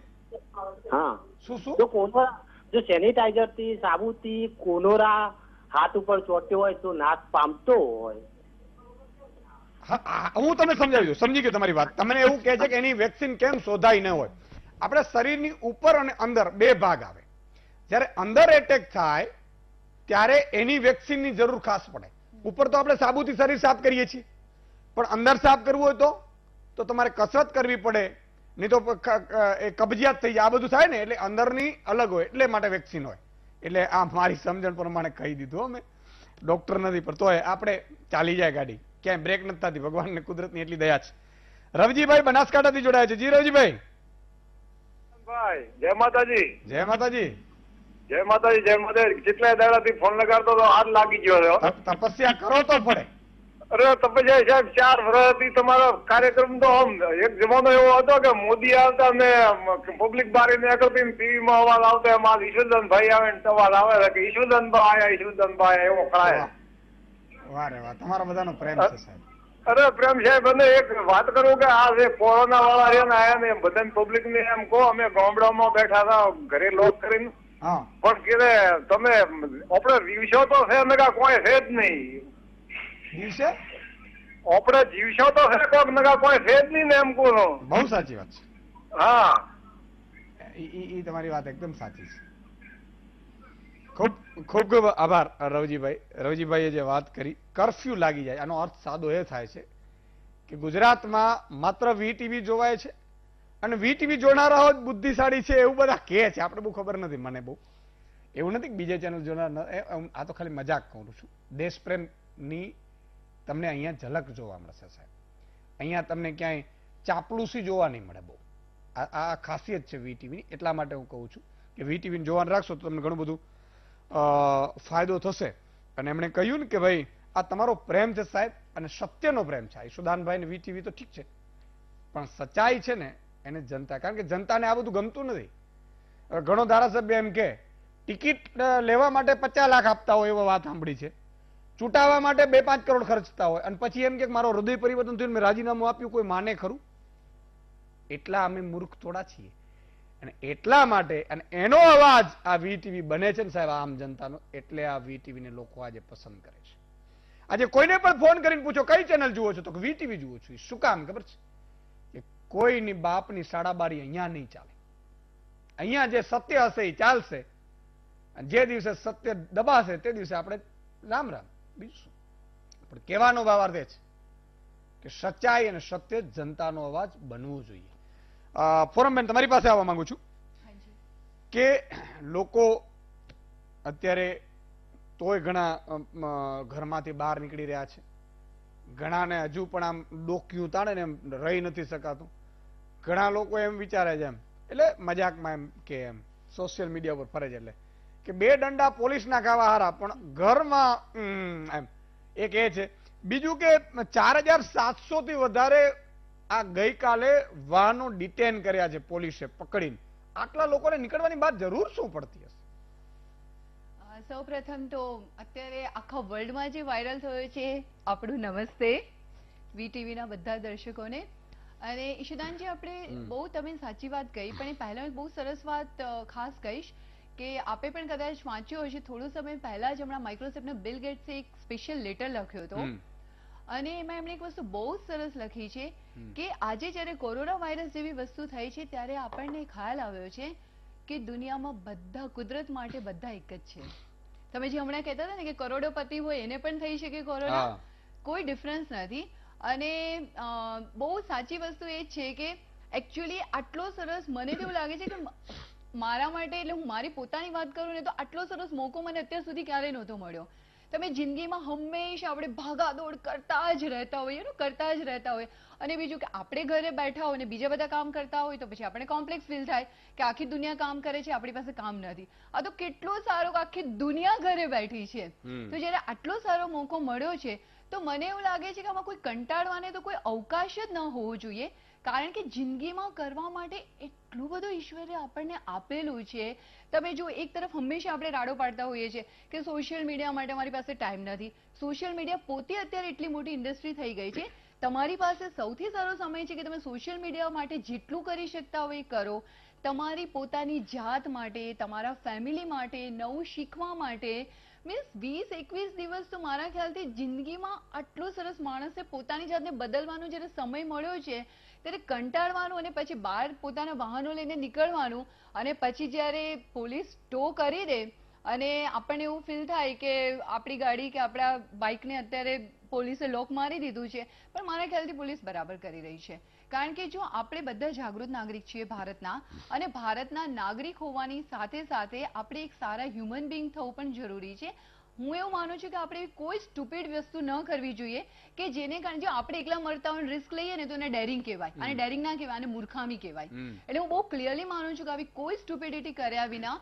હા શું શું તો કોરોના જો સેનિટાઈઝર થી સાબુથી કોનોરા હાથ ઉપર ચોટ્યો હોય તો નાક પામતો હોય હું તમે સમજાવ્યું સમજી ગયો તમારી વાત તમને એવું કહે છે કે એની વેક્સિન કેમ શોધાઈ ન હોય આપણે શરીરની ઉપર અને અંદર બે ભાગ આવે જ્યારે અંદર એટેક થાય ત્યારે એની વેક્સિનની જરૂર ખાસ પડે ઉપર તો આપણે સાબુથી શરીર સાફ કરીએ છીએ પણ અંદર સાફ કરવું હોય તો તો તમારે કસરત કરવી પડે નહીં તો એ કબજિયાત થઈ જાય આ બધું થાય ને એટલે અંદરની અલગ હોય એટલે માટે વેક્સિન હોય એટલે આ મારી સમજણ પ્રમાણે કહી દીધું અમે ડૉક્ટર નથી પણ તોય આપણે ચાલી જાય ગાડી ક્યાંય બ્રેક નથી થતી ભગવાનને કુદરતની એટલી દયા છે રવજીભાઈ બનાસકાંઠાથી જોડાયા છે જી રવજીભાઈ જય માતાજી જય માતાજી જય માતાજી જય માતાજી જેટલા કેટલા થી ફોન લગાડતો હાથ લાગી ગયો તપસ્યા કરો તો પડે અરે તપેજા સાહેબ ચાર વર્ષથી તમારો કાર્યક્રમ તો આમ એક જમાનો એવો હતો કે મોદી આવતા ને પબ્લિક બારી નીકળતી ને ટીવીમાં અવાજ આવતો એમ આજ ઈશ્વરદાન ભાઈ આવે ને અવાજ આવે કે ઈશ્વરદાન ભાઈ આયા ઈશ્વરદાન ભાઈ એવો કળાય વારે વાહ તમારા બધાનો પ્રેમ છે સાહેબ અરે પ્રેમ સાહેબ અમે એક વાત કરું કે આ જે કોરોના વાળા રહ્યા ને આયા ને બધા પબ્લિક ને એમ કહો અમે ગામડામાં બેઠા હતા ઘરે લોક કરીને પણ કે તમે આપણે રીવશો તો છે અમે કોઈ છે જ નહીં જીવશે આપણે જીવશો તો છે કોક નગા કોઈ છે નહીં ને એમ કોનો બહુ સાચી વાત છે હા એ તમારી વાત એકદમ સાચી છે ખૂબ ખૂબ ખૂબ આભાર રવજીભાઈ રવજીભાઈએ જે વાત કરી કરફ્યુ લાગી જાય આનો અર્થ સાદો એ થાય છે કે ગુજરાતમાં માત્ર વીટીવી જોવાય છે અને વીટીવી જોનારાઓ જ બુદ્ધિશાળી છે એવું બધા કહે છે આપણે બહુ ખબર નથી મને બહુ એવું નથી બીજે ચેનલ જોનાર આ તો ખાલી મજાક કરું છું દેશપ્રેમની તમને અહીંયા ઝલક જોવા મળશે સાહેબ અહીંયા તમને ક્યાંય ચાપલુસી જોવા નહીં મળે બહુ આ આ ખાસિયત છે વીટીવીની એટલા માટે હું કહું છું કે વીટીવીને જોવાનું રાખશો તો તમને ઘણું બધું ફાયદો થશે અને એમણે કહ્યું ને કે ભાઈ આ તમારો પ્રેમ છે સાહેબ અને સત્યનો પ્રેમ છે ઈશુદાનભાઈ વીટીવી તો ઠીક છે પણ સચ્ચાઈ છે ને એને જનતા કારણ કે જનતાને આ બધું ગમતું નથી ઘણો ધારાસભ્ય એમ કે ટિકિટ લેવા માટે પચાસ લાખ આપતા હોય એવો વાત સાંભળી છે ચૂંટાવા માટે બે પાંચ કરોડ ખર્ચતા હોય અને પછી એમ કે મારો હૃદય પરિવર્તન થયું મેં રાજીનામું આપ્યું કોઈ માને ખરું એટલા અમે મૂર્ખ થોડા છીએ અને એટલા માટે અને એનો અવાજ આ વીટીવી બને છે ને સાહેબ આમ જનતાનો એટલે આ વીટીવીને લોકો આજે પસંદ કરે છે આજે કોઈને પણ ફોન કરીને પૂછો કઈ ચેનલ જુઓ છો તો વીટીવી જુઓ છું શું કામ ખબર છે કે કોઈની બાપની સાડાબારી અહીંયા નહીં ચાલે અહીંયા જે સત્ય હશે એ ચાલશે જે દિવસે સત્ય દબાશે તે દિવસે આપણે રામ રામ બીજું શું પણ કહેવાનો ભાવ છે કે સચ્ચાઈ અને સત્ય જનતાનો અવાજ બનવો જોઈએ ફોરમબેન તમારી પાસે આવવા માંગુ છું કે લોકો અત્યારે તોય ઘણા ઘરમાંથી બહાર નીકળી રહ્યા છે ઘણાને હજુ પણ આમ ડોક્યું ઉતાડે ને એમ રહી નથી શકાતું ઘણા લોકો એમ વિચારે છે એમ એટલે મજાકમાં એમ કે એમ સોશિયલ મીડિયા ઉપર ફરે છે એટલે કે બે દંડા પોલીસના ખાવા હારા પણ ઘરમાં એક એ છે બીજું કે ચાર હજાર સાતસોથી વધારે આ ગઈકાલે વાહનો ડિટેન કર્યા છે પોલીસે પકડીને આટલા લોકોને નીકળવાની વાત જરૂર શું પડતી હશે સૌ પ્રથમ તો અત્યારે આખા વર્લ્ડમાં જે વાયરલ થયો છે આપણું નમસ્તે ના બધા દર્શકોને અને ઈશદાનજી આપણે બહુ તમે સાચી વાત કહી પણ એ પહેલા બહુ સરસ વાત ખાસ કહીશ કે આપે પણ કદાચ વાંચ્યું હશે થોડો સમય પહેલા જ હમણાં માઇક્રોસોફ્ટના બિલ ગેટ્સે એક સ્પેશિયલ લેટર લખ્યો હતો અને એમાં એમણે એક વસ્તુ બહુ સરસ લખી છે કે આજે જ્યારે કોરોના વાયરસ જેવી વસ્તુ થઈ છે ત્યારે આપણને ખ્યાલ આવ્યો છે કે દુનિયામાં બધા કુદરત માટે બધા એક જ છે તમે જે હમણાં કહેતા હતા ને કે કરોડોપતિ હોય એને પણ થઈ શકે કોરોના કોઈ ડિફરન્સ નથી અને બહુ સાચી વસ્તુ એ છે કે એકચ્યુઅલી આટલો સરસ મને તો એવું લાગે છે કે મારા માટે એટલે હું મારી પોતાની વાત કરું ને તો આટલો સરસ મોકો મને અત્યાર સુધી ક્યારેય નહોતો મળ્યો તમે જિંદગીમાં હંમેશા આપણે ભાગાદોડ કરતા જ રહેતા હોઈએ ને કરતા જ રહેતા હોય અને બીજું કે આપણે ઘરે બેઠા હોય ને બીજા બધા કામ કરતા હોય તો પછી આપણે કોમ્પ્લેક્સ ફીલ થાય કે આખી દુનિયા કામ કરે છે આપણી પાસે કામ નથી આ તો કેટલો સારો આખી દુનિયા ઘરે બેઠી છે તો જ્યારે આટલો સારો મોકો મળ્યો છે તો મને એવું લાગે છે કે આમાં કોઈ કંટાળવાને તો કોઈ અવકાશ જ ન હોવો જોઈએ કારણ કે જિંદગીમાં કરવા માટે એટલું બધું ઈશ્વરે આપણને આપેલું છે તમે જો એક તરફ હંમેશા આપણે રાડો પાડતા હોઈએ છીએ કે સોશિયલ મીડિયા માટે મારી પાસે ટાઈમ નથી સોશિયલ મીડિયા પોતે અત્યારે એટલી મોટી ઇન્ડસ્ટ્રી થઈ ગઈ છે તમારી પાસે સૌથી સારો સમય છે કે તમે સોશિયલ મીડિયા માટે જેટલું કરી શકતા હોય એ કરો તમારી પોતાની જાત માટે તમારા ફેમિલી માટે નવું શીખવા માટે મીન્સ વીસ એકવીસ દિવસ તો મારા ખ્યાલથી જિંદગીમાં આટલો સરસ માણસે પોતાની જાતને બદલવાનો જ્યારે સમય મળ્યો છે ત્યારે કંટાળવાનું અને પછી બહાર પોતાના વાહનો લઈને નીકળવાનું અને પછી જ્યારે પોલીસ ટો કરી દે અને આપણને એવું ફીલ થાય કે આપણી ગાડી કે આપણા બાઇકને અત્યારે પોલીસે લોક મારી દીધું છે પણ મારા ખ્યાલથી પોલીસ બરાબર કરી રહી છે કારણ કે જો આપણે બધા જાગૃત નાગરિક છીએ ભારતના અને ભારતના નાગરિક હોવાની સાથે સાથે આપણે એક સારા હ્યુમન બિંગ થવું પણ જરૂરી છે હું એવું માનું છું કે આપણે કોઈ સ્ટુપિડ વસ્તુ ન કરવી જોઈએ કે જેને કારણે જો આપણે એકલા મરતા હોય રિસ્ક લઈએ ને તો એને ડેરિંગ કહેવાય અને ડેરિંગ ના કહેવાય અને મૂર્ખામી કહેવાય એટલે હું બહુ ક્લિયરલી માનું છું કે આવી કોઈ સ્ટુપિડિટી કર્યા વિના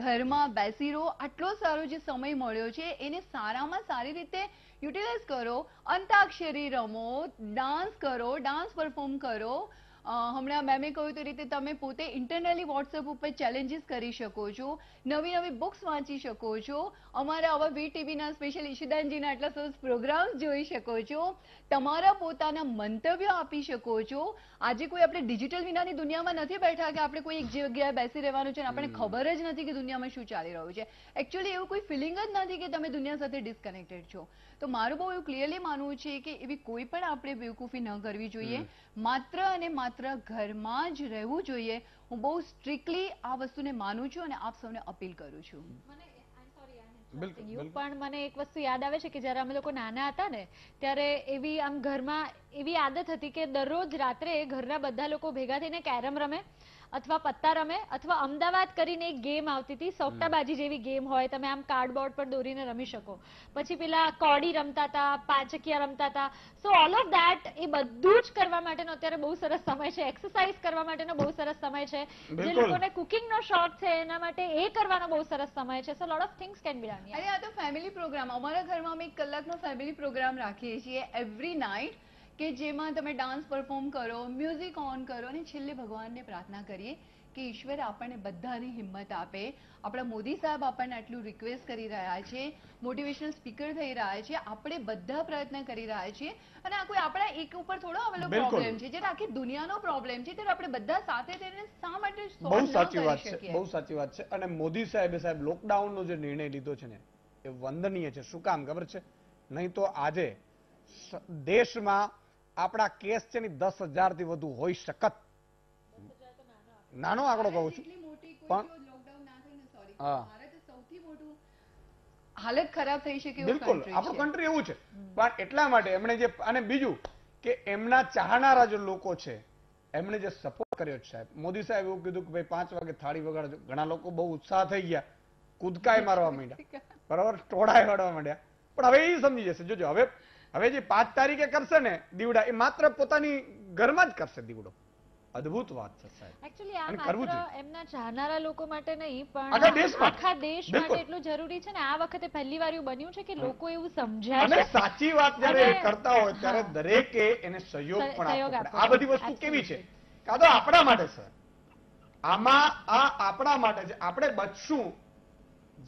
ઘરમાં બેસી રહો આટલો સારો જે સમય મળ્યો છે એને સારામાં સારી રીતે યુટિલાઇઝ કરો અંતાક્ષરી રમો ડાન્સ કરો ડાન્સ પરફોર્મ કરો હમણાં મેમે કહ્યું તે રીતે તમે પોતે ઇન્ટરનલી વોટ્સઅપ ઉપર ચેલેન્જીસ કરી શકો છો નવી નવી બુક્સ વાંચી શકો છો અમારા આવા વી ટીવીના સ્પેશિયલ ઈશિદાનજીના આટલા સરસ પ્રોગ્રામ જોઈ શકો છો તમારા પોતાના મંતવ્ય આપી શકો છો આજે કોઈ આપણે ડિજિટલ વિનાની દુનિયામાં નથી બેઠા કે આપણે કોઈ એક જગ્યાએ બેસી રહેવાનું છે આપણને ખબર જ નથી કે દુનિયામાં શું ચાલી રહ્યું છે એકચ્યુઅલી એવું કોઈ ફિલિંગ જ નથી કે તમે દુનિયા સાથે ડિસ્કનેક્ટેડ છો તો મારું બહુ એવું ક્લિયરલી માનવું છે કે એવી કોઈ પણ આપણે બેવકૂફી ન કરવી જોઈએ માત્ર અને માત્ર ઘરમાં જ રહેવું જોઈએ હું બહુ સ્ટ્રિક્ટલી આ વસ્તુને માનું છું અને આપ સૌને અપીલ કરું છું પણ મને એક વસ્તુ યાદ આવે છે કે જયારે અમે લોકો નાના હતા ને ત્યારે એવી આમ ઘરમાં એવી આદત હતી કે દરરોજ રાત્રે ઘરના બધા લોકો ભેગા થઈને કેરમ રમે અથવા પત્તા રમે અથવા અમદાવાદ કરીને એક ગેમ આવતી હતી સોગટાબાજી જેવી ગેમ હોય તમે આમ કાર્ડબોર્ડ પર દોરીને રમી શકો પછી પેલા કોડી રમતા હતા પાંચકિયા રમતા હતા સો ઓલ ઓફ દેટ એ બધું જ કરવા માટેનો અત્યારે બહુ સરસ સમય છે એક્સરસાઇઝ કરવા માટેનો બહુ સરસ સમય છે જે લોકોને કુકિંગનો શોખ છે એના માટે એ કરવાનો બહુ સરસ સમય છે so lot of things can be done અરે આ તો ફેમિલી પ્રોગ્રામ અમારા ઘરમાં અમે એક કલાકનો ફેમિલી પ્રોગ્રામ રાખીએ છીએ એવરી નાઇટ કે જેમાં તમે ડાન્સ પરફોર્મ કરો મ્યુઝિક ઓન કરો અને છેલ્લે ભગવાનને પ્રાર્થના કરીએ કે ઈશ્વર આપણને બધાની હિંમત આપે આપણા મોદી સાહેબ આપણને આટલું રિક્વેસ્ટ કરી રહ્યા છે મોટિવેશનલ સ્પીકર થઈ રહ્યા છે આપણે બધા પ્રયત્ન કરી રહ્યા છીએ અને આ કોઈ આપણા એક ઉપર થોડો આવેલો પ્રોબ્લેમ છે જે આખી દુનિયાનો પ્રોબ્લેમ છે ત્યારે આપણે બધા સાથે થઈને શા માટે બહુ સાચી વાત છે બહુ સાચી વાત છે અને મોદી સાહેબે સાહેબ લોકડાઉનનો જે નિર્ણય લીધો છે ને એ વંદનીય છે શું કામ ખબર છે નહીં તો આજે દેશમાં આપણા કેસ છે ને દસ હજારથી વધુ હોઈ શકત નાનો આંકડો કહું છું પણ એમના ચાહનારા લોકો છે એમણે જે સપોર્ટ કર્યો સાહેબ મોદી સાહેબ એવું કીધું કે પાંચ વાગે થાળી વગાડજો ઘણા લોકો બહુ ઉત્સાહ થઈ ગયા કૂદકાય મારવા માંડ્યા બરાબર ટોળાય વાળવા માંડ્યા પણ હવે એ સમજી જશે જોજો હવે હવે જે પાંચ તારીખે કરશે ને દીવડા એ માત્ર પોતાની ઘરમાં જ કરશે દીવડો અદ્ભુત વાત છે સાહેબ એમના ચાહનારા લોકો માટે નહીં પણ આખા દેશ માટે એટલું જરૂરી છે ને આ વખતે પહેલી વાર એવું બન્યું છે કે લોકો એવું સમજ્યા અને સાચી વાત જ્યારે કરતા હોય ત્યારે દરેકે એને સહયોગ પણ આ બધી વસ્તુ કેવી છે કાં તો આપણા માટે છે આમાં આ આપણા માટે છે આપણે બચશું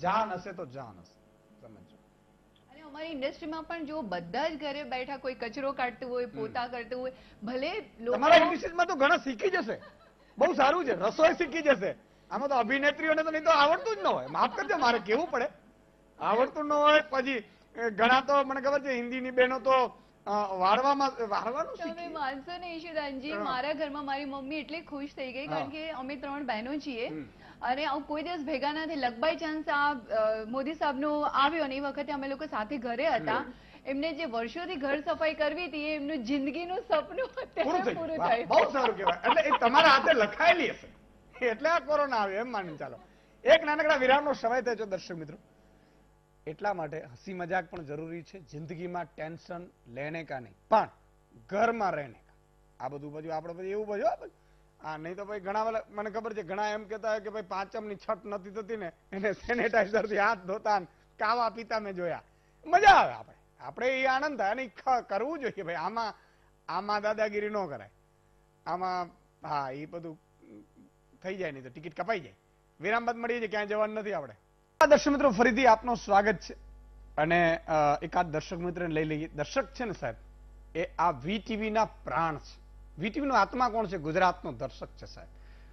જાન હશે તો જાન હશે તમારી ઇન્ડસ્ટ્રીમાં પણ જો બધા જ ઘરે બેઠા કોઈ કચરો કાઢતું હોય પોતા કરતું હોય ભલે તમારા ઇન્ડસ્ટ્રીમાં તો ઘણા શીખી જશે બહુ સારું છે રસોઈ શીખી જશે આમાં તો અભિનેત્રીઓને તો નહીં તો આવડતું જ ન હોય માફ કરજો મારે કેવું પડે આવડતું ન હોય પછી ઘણા તો મને ખબર છે હિન્દીની બહેનો તો વાળવામાં વાળવાનું તમે માનશો ને ઈશુદાનજી મારા ઘરમાં મારી મમ્મી એટલી ખુશ થઈ ગઈ કારણ કે અમે ત્રણ બહેનો છીએ અને કોઈ દિવસ ભેગા નથી લગબાઈ ચાન્સ આ મોદી સાહેબનો આવ્યો અને એ વખતે અમે લોકો સાથે ઘરે હતા એમને જે વર્ષોથી ઘર સફાઈ કરવી હતી એમનું જિંદગીનું સપનું <laughs> પૂરું થયું બહુ સારું કહેવાય એટલે એ તમારા હાથે લખાયેલી હશે એટલે આ કોરોના આવ્યો એમ માની ચાલો એક નાનકડા વિરામનો સમય થયો છે દર્શક મિત્રો એટલા માટે હસી મજાક પણ જરૂરી છે જિંદગીમાં ટેન્શન લેને કા નહીં પણ ઘરમાં રહેને આ બધું બધું આપણે બધું એવું બધું હા નહીં તો ભાઈ ઘણા મને ખબર છે ઘણા એમ કહેતા હોય કે ભાઈ પાંચમની છઠ નથી થતી ને એને સેનેટાઈઝરથી હાથ ધોતા કાવા પીતા મેં જોયા મજા આવે આપણે આપણે એ આનંદ થાય અને કરવું જોઈએ ભાઈ આમાં આમાં દાદાગીરી ન કરાય આમાં હા એ બધું થઈ જાય નહીં તો ટિકિટ કપાઈ જાય વિરામ બાદ મળીએ છીએ ક્યાંય જવાનું નથી આપણે દર્શક મિત્રો ફરીથી આપનો સ્વાગત છે અને એકાદ દર્શક મિત્રને લઈ લઈએ દર્શક છે ને સાહેબ એ આ વી ટીવી ના પ્રાણ છે વીટીવીનો આત્મા કોણ છે ગુજરાતનો દર્શક છે સાહેબ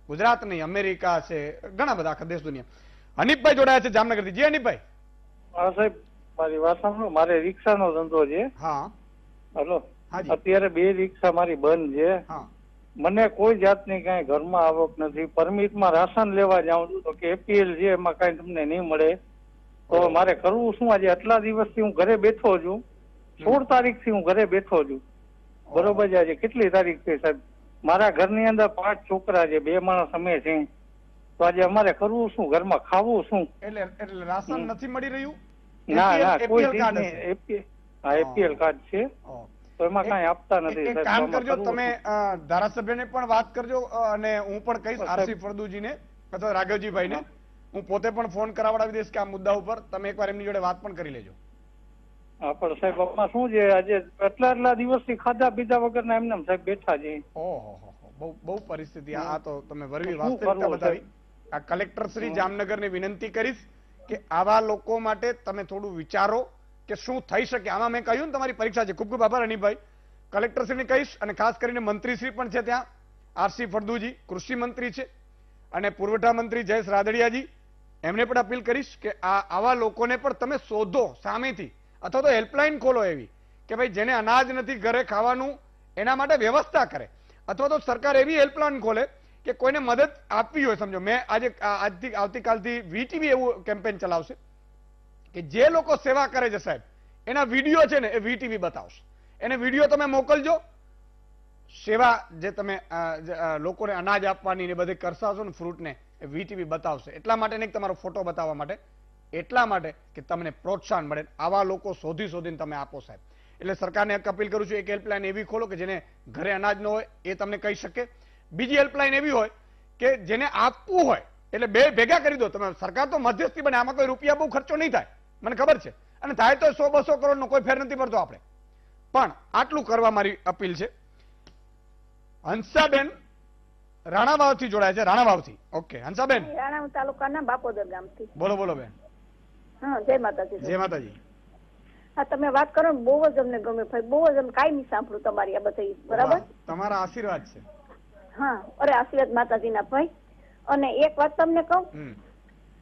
ગુજરાત નહીં અમેરિકા છે ઘણા બધા આખા દેશ દુનિયા હનીફભાઈ જોડાયા છે જામનગરથી જી હનીફભાઈ સાહેબ મારી વાત સાંભળો મારે રિક્ષાનો ધંધો છે હા હલો અત્યારે બે રિક્ષા મારી બંધ છે હા મને કોઈ જાતની કઈ ઘરમાં આવક નથી માં રાશન લેવા જાઉં છું તો કે એપીએલ છે એમાં કઈ તમને નહીં મળે તો મારે કરવું શું આજે આટલા દિવસ થી હું ઘરે બેઠો છું સોળ તારીખ થી હું ઘરે બેઠો છું બરોબર છે આજે કેટલી તારીખ છે સાહેબ મારા ઘરની અંદર પાંચ છોકરા છે બે માણસ અમે છે તો આજે અમારે કરવું શું ઘરમાં ખાવું શું એટલે એટલે રાશન નથી મળી રહ્યું ના ના કોઈ હા એપીએલ કાર્ડ છે તો એમાં કઈ આપતા નથી કામ કરજો તમે ધારાસભ્યને પણ વાત કરજો અને હું પણ કહીશ આરસી ફળદુજીને અથવા રાઘવજીભાઈને હું પોતે પણ ફોન કરાવડાવી દઈશ કે આ મુદ્દા ઉપર તમે એકવાર એમની જોડે વાત પણ કરી લેજો પણ સાહેબ આમાં શું છે આજે એટલા એટલા દિવસથી ખાધા પીધા વગરના એમને સાહેબ બેઠા છે બહુ પરિસ્થિતિ આ તો તમે વરવી વાસ્તવિકતા બતાવી આ કલેક્ટર શ્રી જામનગરને વિનંતી કરીશ કે આવા લોકો માટે તમે થોડું વિચારો કે શું થઈ શકે આમાં મેં કહ્યું ને તમારી પરીક્ષા છે ખૂબ ખૂબ આભાર અનિભાઈ ને કહીશ અને ખાસ કરીને મંત્રી શ્રી પણ છે ત્યાં આરસી ફળદુજી કૃષિ મંત્રી છે અને પુરવઠા મંત્રી જયેશ રાદડિયાજી એમને પણ અપીલ કરીશ કે આ આવા લોકોને પણ તમે શોધો સામેથી અથવા તો હેલ્પલાઇન ખોલો એવી કે ભાઈ જેને અનાજ નથી ઘરે ખાવાનું એના માટે વ્યવસ્થા કરે અથવા તો સરકાર એવી હેલ્પલાઇન ખોલે કે કોઈને મદદ આપવી હોય સમજો મેં આજે આજથી આવતીકાલથી વીટીવી એવું કેમ્પેન ચલાવશે કે જે લોકો સેવા કરે છે સાહેબ એના વિડીયો છે ને એ વીટીવી બતાવશે એને વિડીયો તમે મોકલજો સેવા જે તમે લોકોને અનાજ આપવાની ને બધી કરશો ને ફ્રૂટને એ વીટીવી બતાવશે એટલા માટેને તમારો ફોટો બતાવવા માટે એટલા માટે કે તમને પ્રોત્સાહન મળે આવા લોકો શોધી શોધીને તમે આપો સાહેબ એટલે સરકારને એક અપીલ કરું છું એક હેલ્પલાઇન એવી ખોલો કે જેને ઘરે અનાજ ન હોય એ તમને કહી શકે બીજી હેલ્પલાઇન એવી હોય કે જેને આપવું હોય એટલે બે ભેગા કરી દો તમે સરકાર તો મધ્યસ્થી બને આમાં કોઈ રૂપિયા બહુ ખર્ચો નહીં થાય મને ખબર છે અને થાય તો સો બસો કરોડનો કોઈ ફેર નથી પડતો આપણે પણ આટલું કરવા મારી અપીલ છે હંસાબેન રાણાવાવથી જોડાય છે રાણાવાવથી ઓકે હંસાબેન રાણાવ તાલુકાના બાપોદર ગામથી બોલો બોલો બેન જય માતાજી હા તમે વાત કરો બહુ જ અમને ગમે ભાઈ બહુ જ અમે કાયમી સાંભળું તમારી આ બધી બરાબર તમારા આશીર્વાદ છે હા અરે આશીર્વાદ માતાજીના ભાઈ અને એક વાત તમને કહું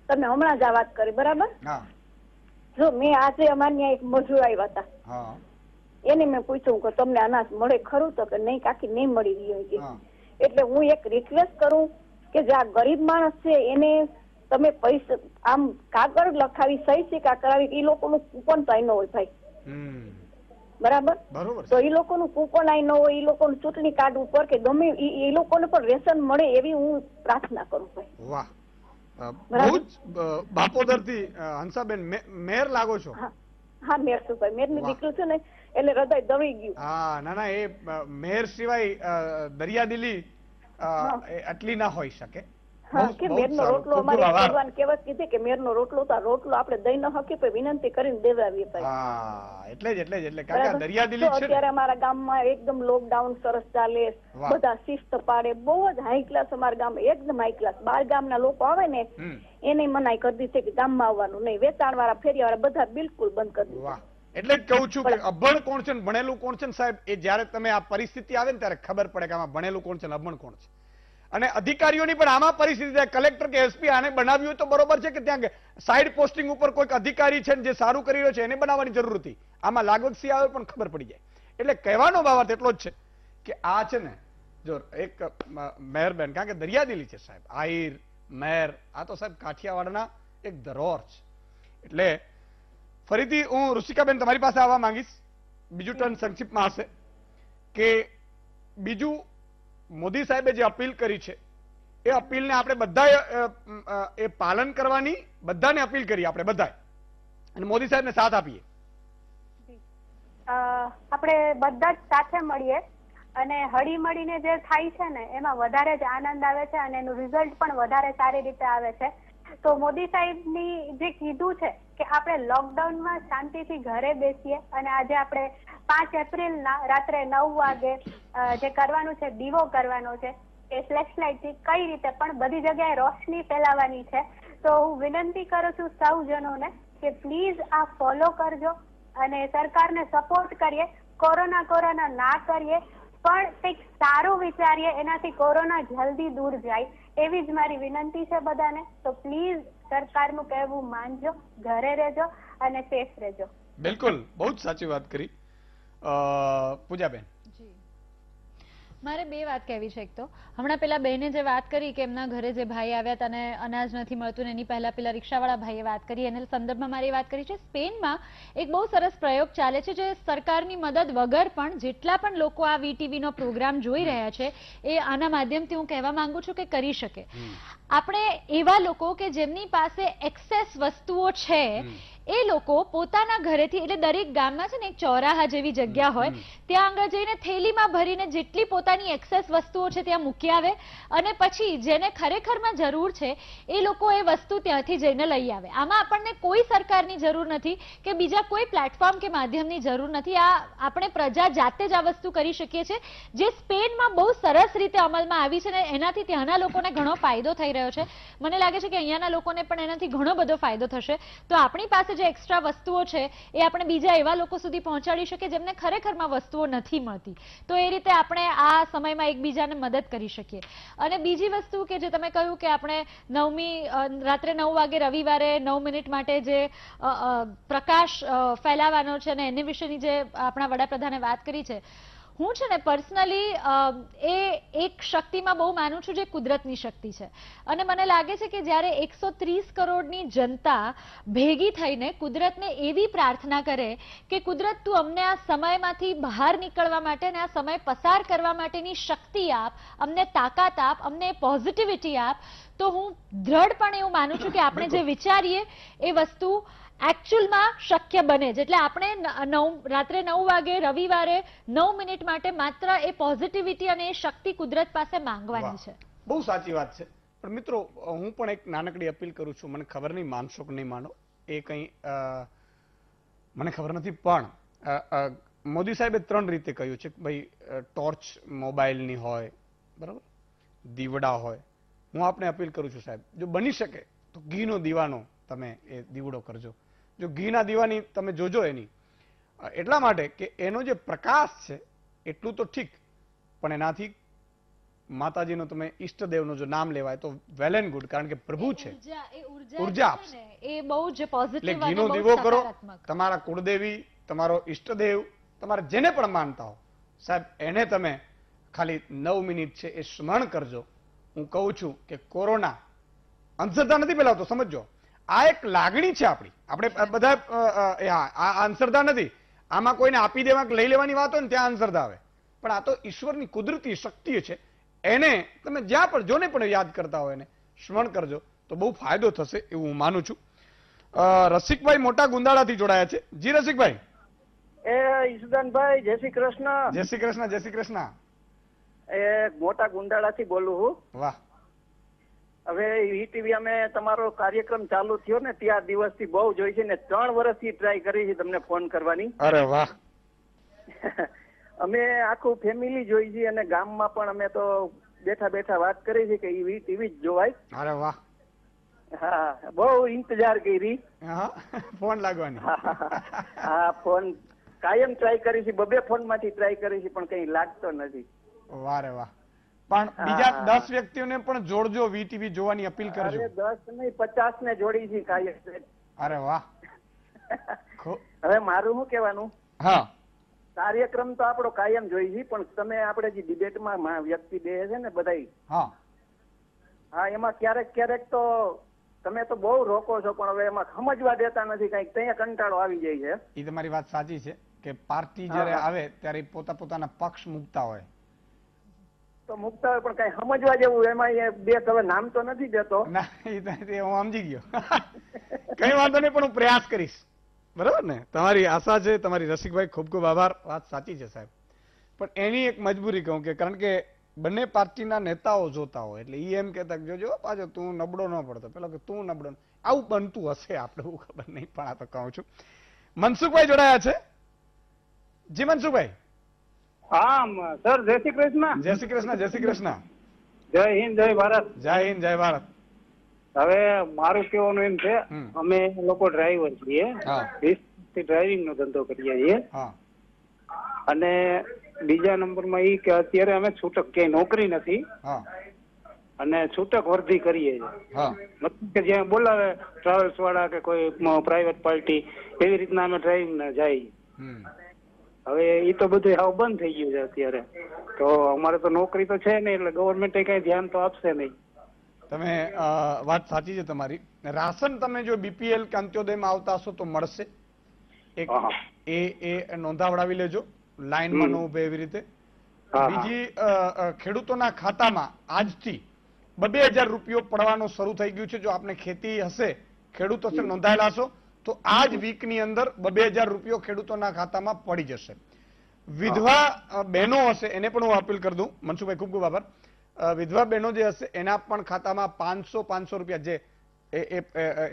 તમે હમણાં જ આ વાત કરી બરાબર જો મેં આજે અમારી ત્યાં એક મજૂર આવ્યા હતા એને મેં પૂછ્યું કે તમને અનાજ મળે ખરું તો કે નહીં કાકી નહીં મળી રહ્યું એટલે હું એક રિક્વેસ્ટ કરું કે જે આ ગરીબ માણસ છે એને તમે પૈસા આમ કાગળ લખાવી સહી સિક્કા કરાવી એ લોકોનું કૂપન તો ન હોય ભાઈ બરાબર તો એ લોકોનું કૂપન આઈ ન હોય એ લોકોનું ચૂંટણી કાર્ડ ઉપર કે ગમે એ લોકોને પણ રેશન મળે એવી હું પ્રાર્થના કરું ભાઈ વાહ બહુ જ બાપોદરથી હંસાબેન મેર લાગો છો હા મેર છું ભાઈ ની દીકરી છું ને એટલે હૃદય દવી ગયું હા ના ના એ મેર સિવાય દરિયાદિલી આટલી ના હોઈ શકે કે મેરનો રોટલો કે ગામ એકદમ લોકો આવે ને એને મનાઈ કરી દીધી કે ગામમાં આવવાનું નહીં વેચાણ વાળા ફેરિયાવાળા બધા બિલકુલ બંધ કરી દીધું એટલે કહું છું કે અભણ કોણ છે ભણેલું કોણ છે સાહેબ એ જ્યારે તમે આ પરિસ્થિતિ આવે ને ત્યારે ખબર પડે કે આમાં ભણેલું કોણ છે અભણ કોણ છે અને અધિકારીઓની પણ આમાં પરિસ્થિતિ કલેક્ટર કે એસપી આને બનાવ્યું તો બરોબર છે કે ત્યાં સાઈડ પોસ્ટિંગ ઉપર કોઈક અધિકારી છે જે સારું કરી રહ્યો છે એને બનાવવાની જરૂર હતી આમાં લાગવક્ષી આવે પણ ખબર પડી જાય એટલે કહેવાનો બાબત એટલો જ છે કે આ છે ને જો એક મહેરબેન કારણ કે દરિયાદીલી છે સાહેબ આહિર મહેર આ તો સાહેબ કાઠિયાવાડના એક ધરોહર છે એટલે ફરીથી હું ઋષિકાબેન તમારી પાસે આવવા માંગીશ બીજું ટર્ન સંક્ષિપ્તમાં હશે કે બીજું મોદી સાહેબે જે અપીલ કરી છે એ અપીલને આપણે બધા એ પાલન કરવાની બધાને અપીલ કરી આપણે બધા અને મોદી સાહેબને સાથ આપીએ આપણે બધા જ સાથે મળીએ અને હળી મળીને જે થાય છે ને એમાં વધારે જ આનંદ આવે છે અને એનું રિઝલ્ટ પણ વધારે સારી રીતે આવે છે તો મોદી સાહેબની જે કીધું છે કે આપણે લોકડાઉનમાં શાંતિથી ઘરે બેસીએ અને આજે આપણે પાંચ એપ્રિલ ના રાત્રે નવ વાગે જે કરવાનું છે દીવો કરવાનો છે એ ફ્લેશ લાઇટથી કઈ રીતે પણ બધી જગ્યાએ રોશની ફેલાવાની છે તો હું વિનંતી કરું છું સૌ જનોને કે પ્લીઝ આ ફોલો કરજો અને સરકારને સપોર્ટ કરીએ કોરોના કોરોના ના કરીએ પણ કંઈક સારું વિચારીએ એનાથી કોરોના જલ્દી દૂર જાય એવી જ મારી વિનંતી છે બધાને તો પ્લીઝ સરકારનું કહેવું માનજો ઘરે રહેજો અને સેફ રહેજો બિલકુલ બહુ જ સાચી વાત કરી પૂજાબેન મારે બે વાત કહેવી છે એક તો હમણાં પેલા બહેને જે વાત કરી કે એમના ઘરે જે ભાઈ આવ્યા તને અનાજ નથી મળતું એની પહેલા પેલા રિક્ષાવાળા ભાઈએ વાત કરી એના સંદર્ભમાં મારી વાત કરી છે સ્પેનમાં એક બહુ સરસ પ્રયોગ ચાલે છે જે સરકારની મદદ વગર પણ જેટલા પણ લોકો આ વીટીવીનો પ્રોગ્રામ જોઈ રહ્યા છે એ આના માધ્યમથી હું કહેવા માંગુ છું કે કરી શકે આપણે એવા લોકો કે જેમની પાસે એક્સેસ વસ્તુઓ છે એ લોકો પોતાના ઘરેથી એટલે દરેક ગામમાં છે ને એક ચોરાહા જેવી જગ્યા હોય ત્યાં આગળ જઈને થેલીમાં ભરીને જેટલી પોતાની એક્સેસ વસ્તુઓ છે ત્યાં મૂકી આવે અને પછી જેને ખરેખરમાં જરૂર છે એ લોકો એ વસ્તુ ત્યાંથી જઈને લઈ આવે આમાં આપણને કોઈ સરકારની જરૂર નથી કે બીજા કોઈ પ્લેટફોર્મ કે માધ્યમની જરૂર નથી આ આપણે પ્રજા જાતે જ આ વસ્તુ કરી શકીએ છીએ જે સ્પેનમાં બહુ સરસ રીતે અમલમાં આવી છે અને એનાથી ત્યાંના લોકોને ઘણો ફાયદો થઈ રહ્યો રહ્યો છે મને લાગે છે કે અહીંયાના લોકોને પણ એનાથી ઘણો બધો ફાયદો થશે તો આપણી પાસે જે એક્સ્ટ્રા વસ્તુઓ છે એ આપણે બીજા એવા લોકો સુધી પહોંચાડી શકીએ જેમને ખરેખરમાં વસ્તુઓ નથી મળતી તો એ રીતે આપણે આ સમયમાં એકબીજાને મદદ કરી શકીએ અને બીજી વસ્તુ કે જે તમે કહ્યું કે આપણે નવમી રાત્રે નવ વાગે રવિવારે નવ મિનિટ માટે જે પ્રકાશ ફેલાવાનો છે અને એની વિશેની જે આપણા વડાપ્રધાને વાત કરી છે હું છે ને પર્સનલી એ એક શક્તિમાં બહુ માનું છું જે કુદરતની શક્તિ છે અને મને લાગે છે કે જ્યારે એકસો ત્રીસ કરોડની જનતા ભેગી થઈને કુદરતને એવી પ્રાર્થના કરે કે કુદરત તું અમને આ સમયમાંથી બહાર નીકળવા માટે અને આ સમય પસાર કરવા માટેની શક્તિ આપ અમને તાકાત આપ અમને પોઝિટિવિટી આપ તો હું દ્રઢપણે એવું માનું છું કે આપણે જે વિચારીએ એ વસ્તુ એકચ્યુઅલમાં શક્ય બને છે એટલે આપણે નવ રાત્રે નવ વાગે રવિવારે નવ મિનિટ માટે માત્ર એ પોઝિટિવિટી અને એ શક્તિ કુદરત પાસે માંગવાની છે બહુ સાચી વાત છે પણ મિત્રો હું પણ એક નાનકડી અપીલ કરું છું મને ખબર નહીં માનશો કે નહીં માનો એ કંઈ મને ખબર નથી પણ મોદી સાહેબે ત્રણ રીતે કહ્યું છે ભાઈ ટોર્ચ મોબાઈલની હોય બરાબર દીવડા હોય હું આપને અપીલ કરું છું સાહેબ જો બની શકે તો ઘીનો દીવાનો તમે એ દીવડો કરજો જો ઘીના દીવાની તમે જોજો એની એટલા માટે કે એનો જે પ્રકાશ છે એટલું તો ઠીક પણ એનાથી માતાજીનો તમે ઈષ્ટદેવનો જો નામ લેવાય તો વેલ એન્ડ ગુડ કારણ કે પ્રભુ છે ઉર્જા આપશે એ બહુ જ પોઝિટિવ એટલે ઘીનો દીવો કરો તમારા કુળદેવી તમારો ઈષ્ટદેવ તમારે જેને પણ માનતા હો સાહેબ એને તમે ખાલી નવ મિનિટ છે એ સ્મરણ કરજો હું કહું છું કે કોરોના અંધશ્રદ્ધા નથી ફેલાવતો સમજો આ એક લાગણી છે આપણી આપણે બધા આ આન્સરદા નથી આમાં કોઈને આપી દેવા લઈ લેવાની વાત હોય ને ત્યાં આન્સરદા આવે પણ આ તો ઈશ્વરની કુદરતી શક્તિ છે એને તમે જ્યાં પણ જોને પણ યાદ કરતા હોય એને સ્મરણ કરજો તો બહુ ફાયદો થશે એવું હું માનું છું રસિકભાઈ મોટા ગુંદાળાથી જોડાયા છે જી રસિકભાઈ એ ઈશુદાનભાઈ જય શ્રી કૃષ્ણ જય શ્રી કૃષ્ણ જય શ્રી કૃષ્ણ એ મોટા ગુંડાળાથી બોલું હું વાહ હવે ટીવી અમે તમારો કાર્યક્રમ ચાલુ થયો ને ત્યાં દિવસથી બહુ જોઈ છે ને ત્રણ વર્ષથી ટ્રાય કરી છે તમને ફોન કરવાની અરે વાહ <laughs> અમે આખું ફેમિલી જોઈ છે અને ગામમાં પણ અમે તો બેઠા બેઠા વાત કરી છે કે ઈ ટીવી જ જોવાય અરે વાહ હા બહુ ઇંતજાર કરી હા ફોન લાગવાનો હા ફોન કાયમ ટ્રાય કરી છે બબે ફોન માંથી ટ્રાય કરી છે પણ કઈ લાગતો નથી વારે વાહ પણ બીજા દસ વ્યક્તિઓને પણ જોડજો વીટીવી જોવાની અપીલ કરજો દસ નહીં પચાસ ને જોડી છે કાર્ય અરે વાહ હવે મારું શું કહેવાનું હા કાર્યક્રમ તો આપણો કાયમ જોઈ છે પણ તમે આપણે જે ડિબેટમાં વ્યક્તિ બે છે ને બધા હા હા એમાં ક્યારેક ક્યારેક તો તમે તો બહુ રોકો છો પણ હવે એમાં સમજવા દેતા નથી કઈક ત્યાં કંટાળો આવી જાય છે એ તમારી વાત સાચી છે કે પાર્ટી જયારે આવે ત્યારે પોતા પોતાના પક્ષ મૂકતા હોય તો મુકતા પણ કઈ સમજવા જેવું એમાં એ બે હવે નામ તો નથી દેતો હું સમજી ગયો કઈ વાંધો નહીં પણ હું પ્રયાસ કરીશ બરાબર ને તમારી આશા છે તમારી રસિકભાઈ ખૂબ ખૂબ આભાર વાત સાચી છે સાહેબ પણ એની એક મજબૂરી કહું કે કારણ કે બંને પાર્ટીના નેતાઓ જોતા હોય એટલે એ એમ કહેતા જોજો પાછો તું નબળો ન પડતો પેલો કે તું નબળો આવું બનતું હશે આપણે એવું ખબર નહીં પણ આ તો કહું છું મનસુખભાઈ જોડાયા છે જી મનસુખભાઈ હા સર જય શ્રી કૃષ્ણ જય શ્રી કૃષ્ણ જય શ્રી કૃષ્ણ જય હિન્દ જય ભારત જય હિન્દ જય ભારત હવે મારું કેવાનું એમ છે અમે લોકો ડ્રાઈવર છીએ થી નો ધંધો કરીએ છીએ અને બીજા નંબર માં એ કે અત્યારે અમે છૂટક ક્યાંય નોકરી નથી અને છૂટક વર્ધી કરીએ છીએ કે જ્યાં બોલાવે ટ્રાવેલ્સ વાળા કે કોઈ પ્રાઇવેટ પાર્ટી એવી રીતના અમે ડ્રાઇવિંગ ને જાય હવે એ તો બધું હાવ બંધ થઈ ગયું છે અત્યારે તો અમારે તો નોકરી તો છે નહીં એટલે ગવર્મેન્ટે કઈ ધ્યાન તો આપશે નહીં તમે વાત સાચી છે તમારી રાશન તમે જો બીપીએલ કે અંત્યોદયમાં આવતા હશો તો મળશે એક એ એ નોંધાવડાવી લેજો લાઈનમાં ન ઉભે એવી રીતે બીજી ખેડૂતોના ખાતામાં આજથી બબે હજાર રૂપિયો પડવાનું શરૂ થઈ ગયું છે જો આપને ખેતી હશે ખેડૂત હશે નોંધાયેલા હશો તો આ જ વીકની અંદર બે હજાર રૂપિયો ખેડૂતોના ખાતામાં પડી જશે વિધવા બહેનો હશે એને પણ હું અપીલ કરી દઉં મનસુખભાઈ ખૂબ ખૂબ આભાર વિધવા બહેનો જે હશે એના પણ ખાતામાં પાંચસો પાંચસો રૂપિયા જે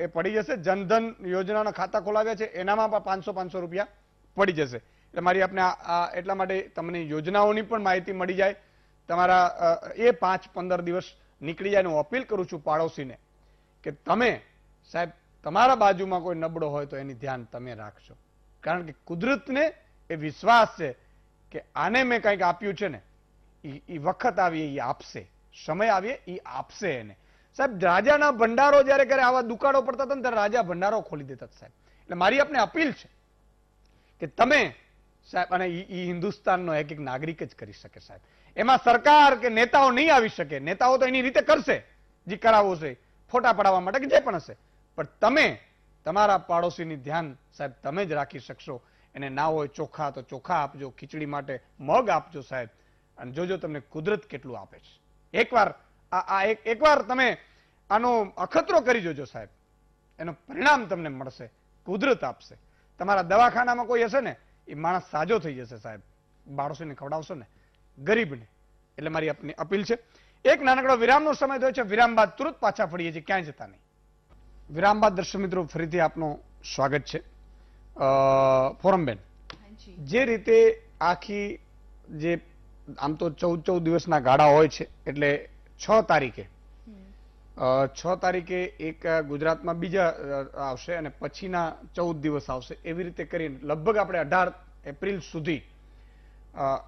એ પડી જશે જનધન યોજનાના ખાતા ખોલાવ્યા છે એનામાં પણ પાંચસો પાંચસો રૂપિયા પડી જશે એટલે મારી આપને એટલા માટે તમને યોજનાઓની પણ માહિતી મળી જાય તમારા એ પાંચ પંદર દિવસ નીકળી જાય હું અપીલ કરું છું પાડોશીને કે તમે સાહેબ તમારા બાજુમાં કોઈ નબળો હોય તો એની ધ્યાન તમે રાખશો કારણ કે કુદરતને એ વિશ્વાસ છે કે આને મેં કંઈક આપ્યું છે ને એ વખત આવીએ એ આપશે સમય આવીએ એ આપશે એને સાહેબ રાજાના ભંડારો જ્યારે ક્યારે આવા દુકાળો પડતા હતા ત્યારે રાજા ભંડારો ખોલી દેતા સાહેબ એટલે મારી આપને અપીલ છે કે તમે સાહેબ અને એ હિન્દુસ્તાનનો એક એક નાગરિક જ કરી શકે સાહેબ એમાં સરકાર કે નેતાઓ નહીં આવી શકે નેતાઓ તો એની રીતે કરશે જે કરાવવું છે ફોટા પડાવવા માટે કે જે પણ હશે પણ તમે તમારા પાડોશીની ધ્યાન સાહેબ તમે જ રાખી શકશો એને ના હોય ચોખા તો ચોખા આપજો ખીચડી માટે મગ આપજો સાહેબ અને જોજો તમને કુદરત કેટલું આપે છે એકવાર આ એક એકવાર તમે આનો અખતરો કરી જોજો સાહેબ એનો પરિણામ તમને મળશે કુદરત આપશે તમારા દવાખાનામાં કોઈ હશે ને એ માણસ સાજો થઈ જશે સાહેબ બાળસોને ખવડાવશો ને ગરીબને એટલે મારી આપની અપીલ છે એક નાનકડો વિરામનો સમય થયો છે વિરામ બાદ તુરંત પાછા ફરીએ છીએ ક્યાંય જતા નહીં વિરામ બાદ દર્શક મિત્રો ફરીથી આપનું સ્વાગત છે ફોરમબેન જે રીતે આખી જે આમ તો ચૌદ ચૌદ દિવસના ગાળા હોય છે એટલે છ તારીખે છ તારીખે એક ગુજરાતમાં બીજા આવશે અને પછીના ચૌદ દિવસ આવશે એવી રીતે કરીને લગભગ આપણે અઢાર એપ્રિલ સુધી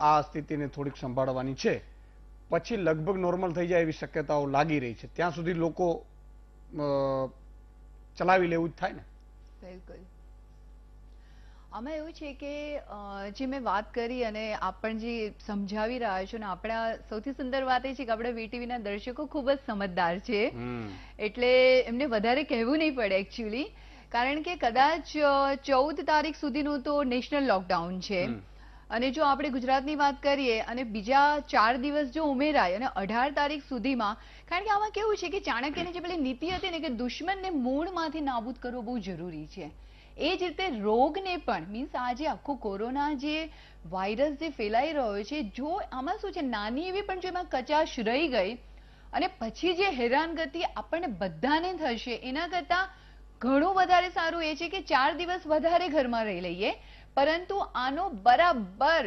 આ સ્થિતિને થોડીક સંભાળવાની છે પછી લગભગ નોર્મલ થઈ જાય એવી શક્યતાઓ લાગી રહી છે ત્યાં સુધી લોકો ચલાવી લેવું જ થાય ને બિલકુલ આમાં એવું છે કે જે મેં વાત કરી અને આપણ જે સમજાવી રહ્યા છો ને આપણા સૌથી સુંદર વાત એ છે કે આપણા વીટીવીના દર્શકો ખૂબ જ સમજદાર છે એટલે એમને વધારે કહેવું નહીં પડે એકચ્યુઅલી કારણ કે કદાચ ચૌદ તારીખ સુધીનું તો નેશનલ લોકડાઉન છે અને જો આપણે ગુજરાતની વાત કરીએ અને બીજા ચાર દિવસ જો ઉમેરાય અને અઢાર તારીખ સુધીમાં કારણ કે આમાં કેવું છે કે ચાણક્યની જે પેલી નીતિ હતી ને કે દુશ્મનને મૂળમાંથી નાબૂદ કરવો બહુ જરૂરી છે એ જ રીતે રોગને પણ મીન્સ આ જે આખો કોરોના જે વાયરસ જે ફેલાઈ રહ્યો છે જો આમાં શું છે નાની એવી પણ જો એમાં કચાશ રહી ગઈ અને પછી જે હેરાનગતિ આપણને બધાને થશે એના કરતાં ઘણું વધારે સારું એ છે કે ચાર દિવસ વધારે ઘરમાં રહી લઈએ પરંતુ આનો બરાબર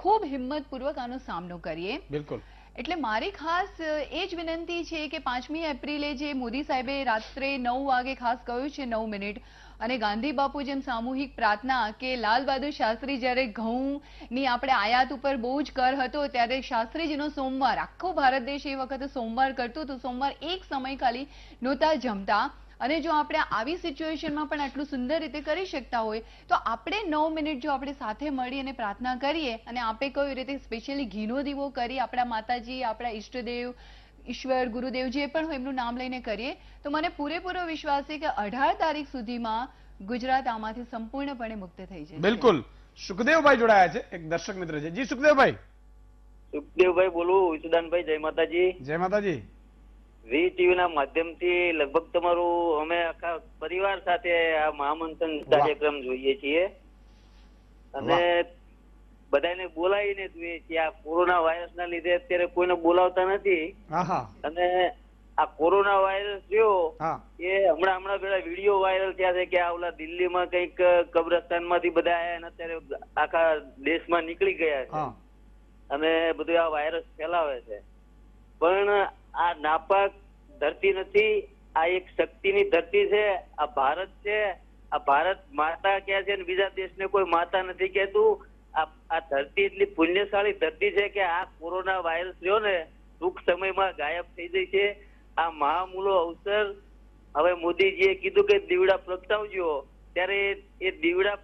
ખૂબ હિંમતપૂર્વક આનો સામનો કરીએ બિલકુલ એટલે મારી ખાસ એ જ વિનંતી છે કે પાંચમી એપ્રિલે જે મોદી સાહેબે રાત્રે નવ વાગે ખાસ કહ્યું છે નવ મિનિટ અને ગાંધી બાપુ જેમ સામૂહિક પ્રાર્થના કે લાલ બહાદુર શાસ્ત્રી જ્યારે ઘઉંની આપણે આયાત ઉપર બહુ જ કર હતો ત્યારે શાસ્ત્રીજીનો સોમવાર આખો ભારત દેશ એ વખતે સોમવાર કરતો તો સોમવાર એક સમય ખાલી નહોતા જમતા અને જો આપણે આવી સિચ્યુએશનમાં પણ આટલું સુંદર રીતે કરી શકતા હોય તો આપણે નવ મિનિટ જો આપણે સાથે મળી અને પ્રાર્થના કરીએ અને આપે કઈ રીતે સ્પેશિયલી ઘીનો દીવો કરી આપણા માતાજી આપણા ઈષ્ટદેવ ઈશ્વર ગુરુદેવ જે પણ હોય એમનું નામ લઈને કરીએ તો મને પૂરેપૂરો વિશ્વાસ છે કે અઢાર તારીખ સુધીમાં ગુજરાત આમાંથી સંપૂર્ણપણે મુક્ત થઈ જશે બિલકુલ સુખદેવભાઈ જોડાયા છે એક દર્શક મિત્ર છે જી સુખદેવભાઈ સુખદેવભાઈ બોલું વિસુદાનભાઈ જય માતાજી જય માતાજી વી ટીવી ના માધ્યમથી લગભગ તમારું અમે આખા પરિવાર સાથે આ મહામંથન કાર્યક્રમ જોઈએ છીએ અને બધાને બોલાવીને જોઈએ છીએ આ કોરોના વાયરસ ના લીધે અત્યારે કોઈને બોલાવતા નથી અને આ કોરોના વાયરસ રહ્યો એ હમણાં હમણાં પેલા વિડીયો વાયરલ થયા છે કે આ ઓલા દિલ્હીમાં કઈક કબ્રસ્તાન માંથી બધા આવ્યા અને અત્યારે આખા દેશમાં નીકળી ગયા છે અને બધું આ વાયરસ ફેલાવે છે પણ આ નાપાક ધરતી નથી આ એક શક્તિની ધરતી છે આ ભારત છે આ ભારત માતા કે છે ને બીજા દેશને કોઈ માતા નથી કહેતું આ ધરતી એટલી પુણ્યશાળી ધરતી છે કે આ કોરોના વાયરસ રહ્યો ને ટૂંક સમયમાં ગાયબ થઈ જાય છે આ મહામૂલો અવસર હવે મોદીજીએ કીધું કે દીવડા પ્રગટાવજો ત્યારે એ દીવડા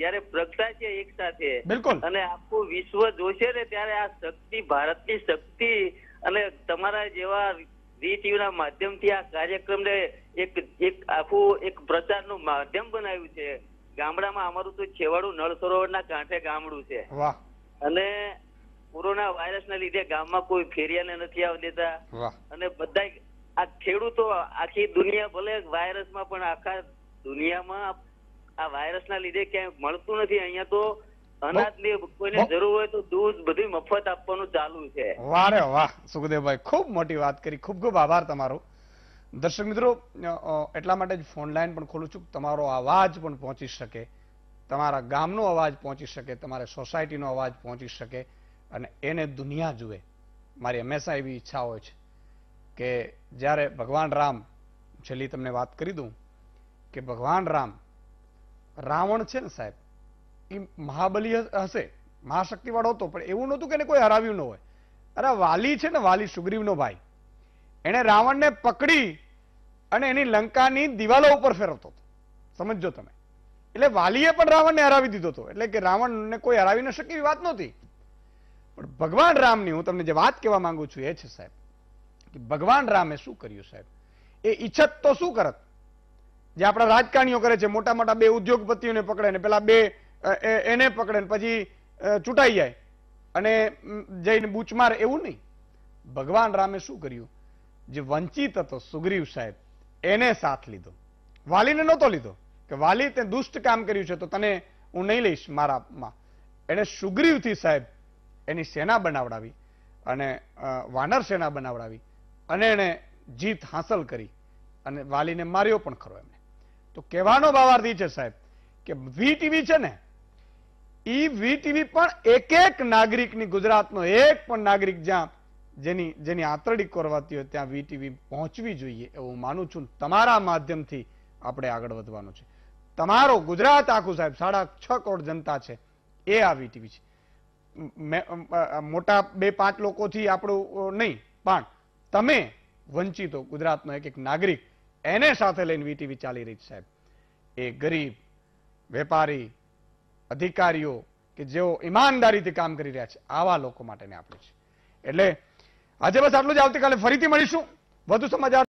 જયારે પ્રગટા છે એક સાથે અને આખું વિશ્વ જોશે ને ત્યારે આ શક્તિ ભારતની શક્તિ અને તમારા જેવા ના ટીવીના માધ્યમથી આ કાર્યક્રમને એક એક આખું એક પ્રચારનું માધ્યમ બનાવ્યું છે ગામડામાં અમારું તો છેવાડું નળ સરોવરના કાંઠે ગામડું છે અને કોરોના વાયરસના લીધે ગામમાં કોઈ ફેરિયાને નથી આવવા દેતા અને બધા આ ખેડૂતો આખી દુનિયા ભલે વાયરસમાં પણ આખા દુનિયામાં આ વાયરસના લીધે ક્યાંય મળતું નથી અહીંયા તો અનાજની કોઈને જરૂર હોય તો દૂધ બધી મફત આપવાનું ચાલુ છે વારે વાહ સુખદેવભાઈ ખૂબ મોટી વાત કરી ખૂબ ખૂબ આભાર તમારો દર્શક મિત્રો એટલા માટે જ ફોન લાઈન પણ ખોલું છું તમારો અવાજ પણ પહોંચી શકે તમારા ગામનો અવાજ પહોંચી શકે તમારા સોસાયટીનો અવાજ પહોંચી શકે અને એને દુનિયા જુએ મારી હંમેશા એવી ઈચ્છા હોય છે કે જ્યારે ભગવાન રામ છેલ્લી તમને વાત કરી દઉં કે ભગવાન રામ રાવણ છે ને સાહેબ મહાબલી હશે મહાશક્તિવાળો હતો પણ એવું નહોતું કે એને કોઈ હરાવ્યું ન હોય અરે વાલી છે ને વાલી સુગ્રીવનો ભાઈ એણે રાવણને પકડી અને એની લંકાની દિવાલો ઉપર ફેરવતો હતો સમજો તમે એટલે વાલીએ પણ રાવણને હરાવી દીધો હતો એટલે કે રાવણને કોઈ હરાવી ન શકે એવી વાત નહોતી પણ ભગવાન રામની હું તમને જે વાત કહેવા માંગુ છું એ છે સાહેબ કે ભગવાન રામે શું કર્યું સાહેબ એ ઈચ્છત તો શું કરત જે આપણા રાજકારણીઓ કરે છે મોટા મોટા બે ઉદ્યોગપતિઓને પકડે ને પેલા બે એને પકડે ને પછી ચૂંટાઈ જાય અને જઈને બૂચમાર એવું નહીં ભગવાન રામે શું કર્યું જે વંચિત હતો સુગ્રીવ સાહેબ એને સાથ લીધો વાલીને નહોતો લીધો કે વાલી તે દુષ્ટ કામ કર્યું છે તો તને હું નહીં લઈશ મારામાં એણે સુગ્રીવથી સાહેબ એની સેના બનાવડાવી અને વાનર સેના બનાવડાવી અને એણે જીત હાંસલ કરી અને વાલીને માર્યો પણ ખરો એમને તો કહેવાનો ભાવાર્થી છે સાહેબ કે વી ટીવી છે ને ઈ વીટીવી પણ એક એક નાગરિકની ગુજરાતનો એક પણ નાગરિક જ્યાં જેની જેની આંતરડી કરવાતી હોય ત્યાં વીટીવી પહોંચવી જોઈએ એવું માનું છું તમારા માધ્યમથી આપણે આગળ વધવાનું છે તમારો ગુજરાત આખું સાહેબ સાડા છ કરોડ જનતા છે એ આ વીટીવી છે મોટા બે પાંચ લોકોથી આપણું નહીં પણ તમે વંચિતો ગુજરાતનો એક એક નાગરિક એને સાથે લઈને વીટીવી ચાલી રહી છે સાહેબ એ ગરીબ વેપારી અધિકારીઓ કે જેઓ ઈમાનદારીથી કામ કરી રહ્યા છે આવા લોકો માટેને આપણી છે એટલે આજે બસ આટલું જ આવતીકાલે ફરીથી મળીશું વધુ સમાચાર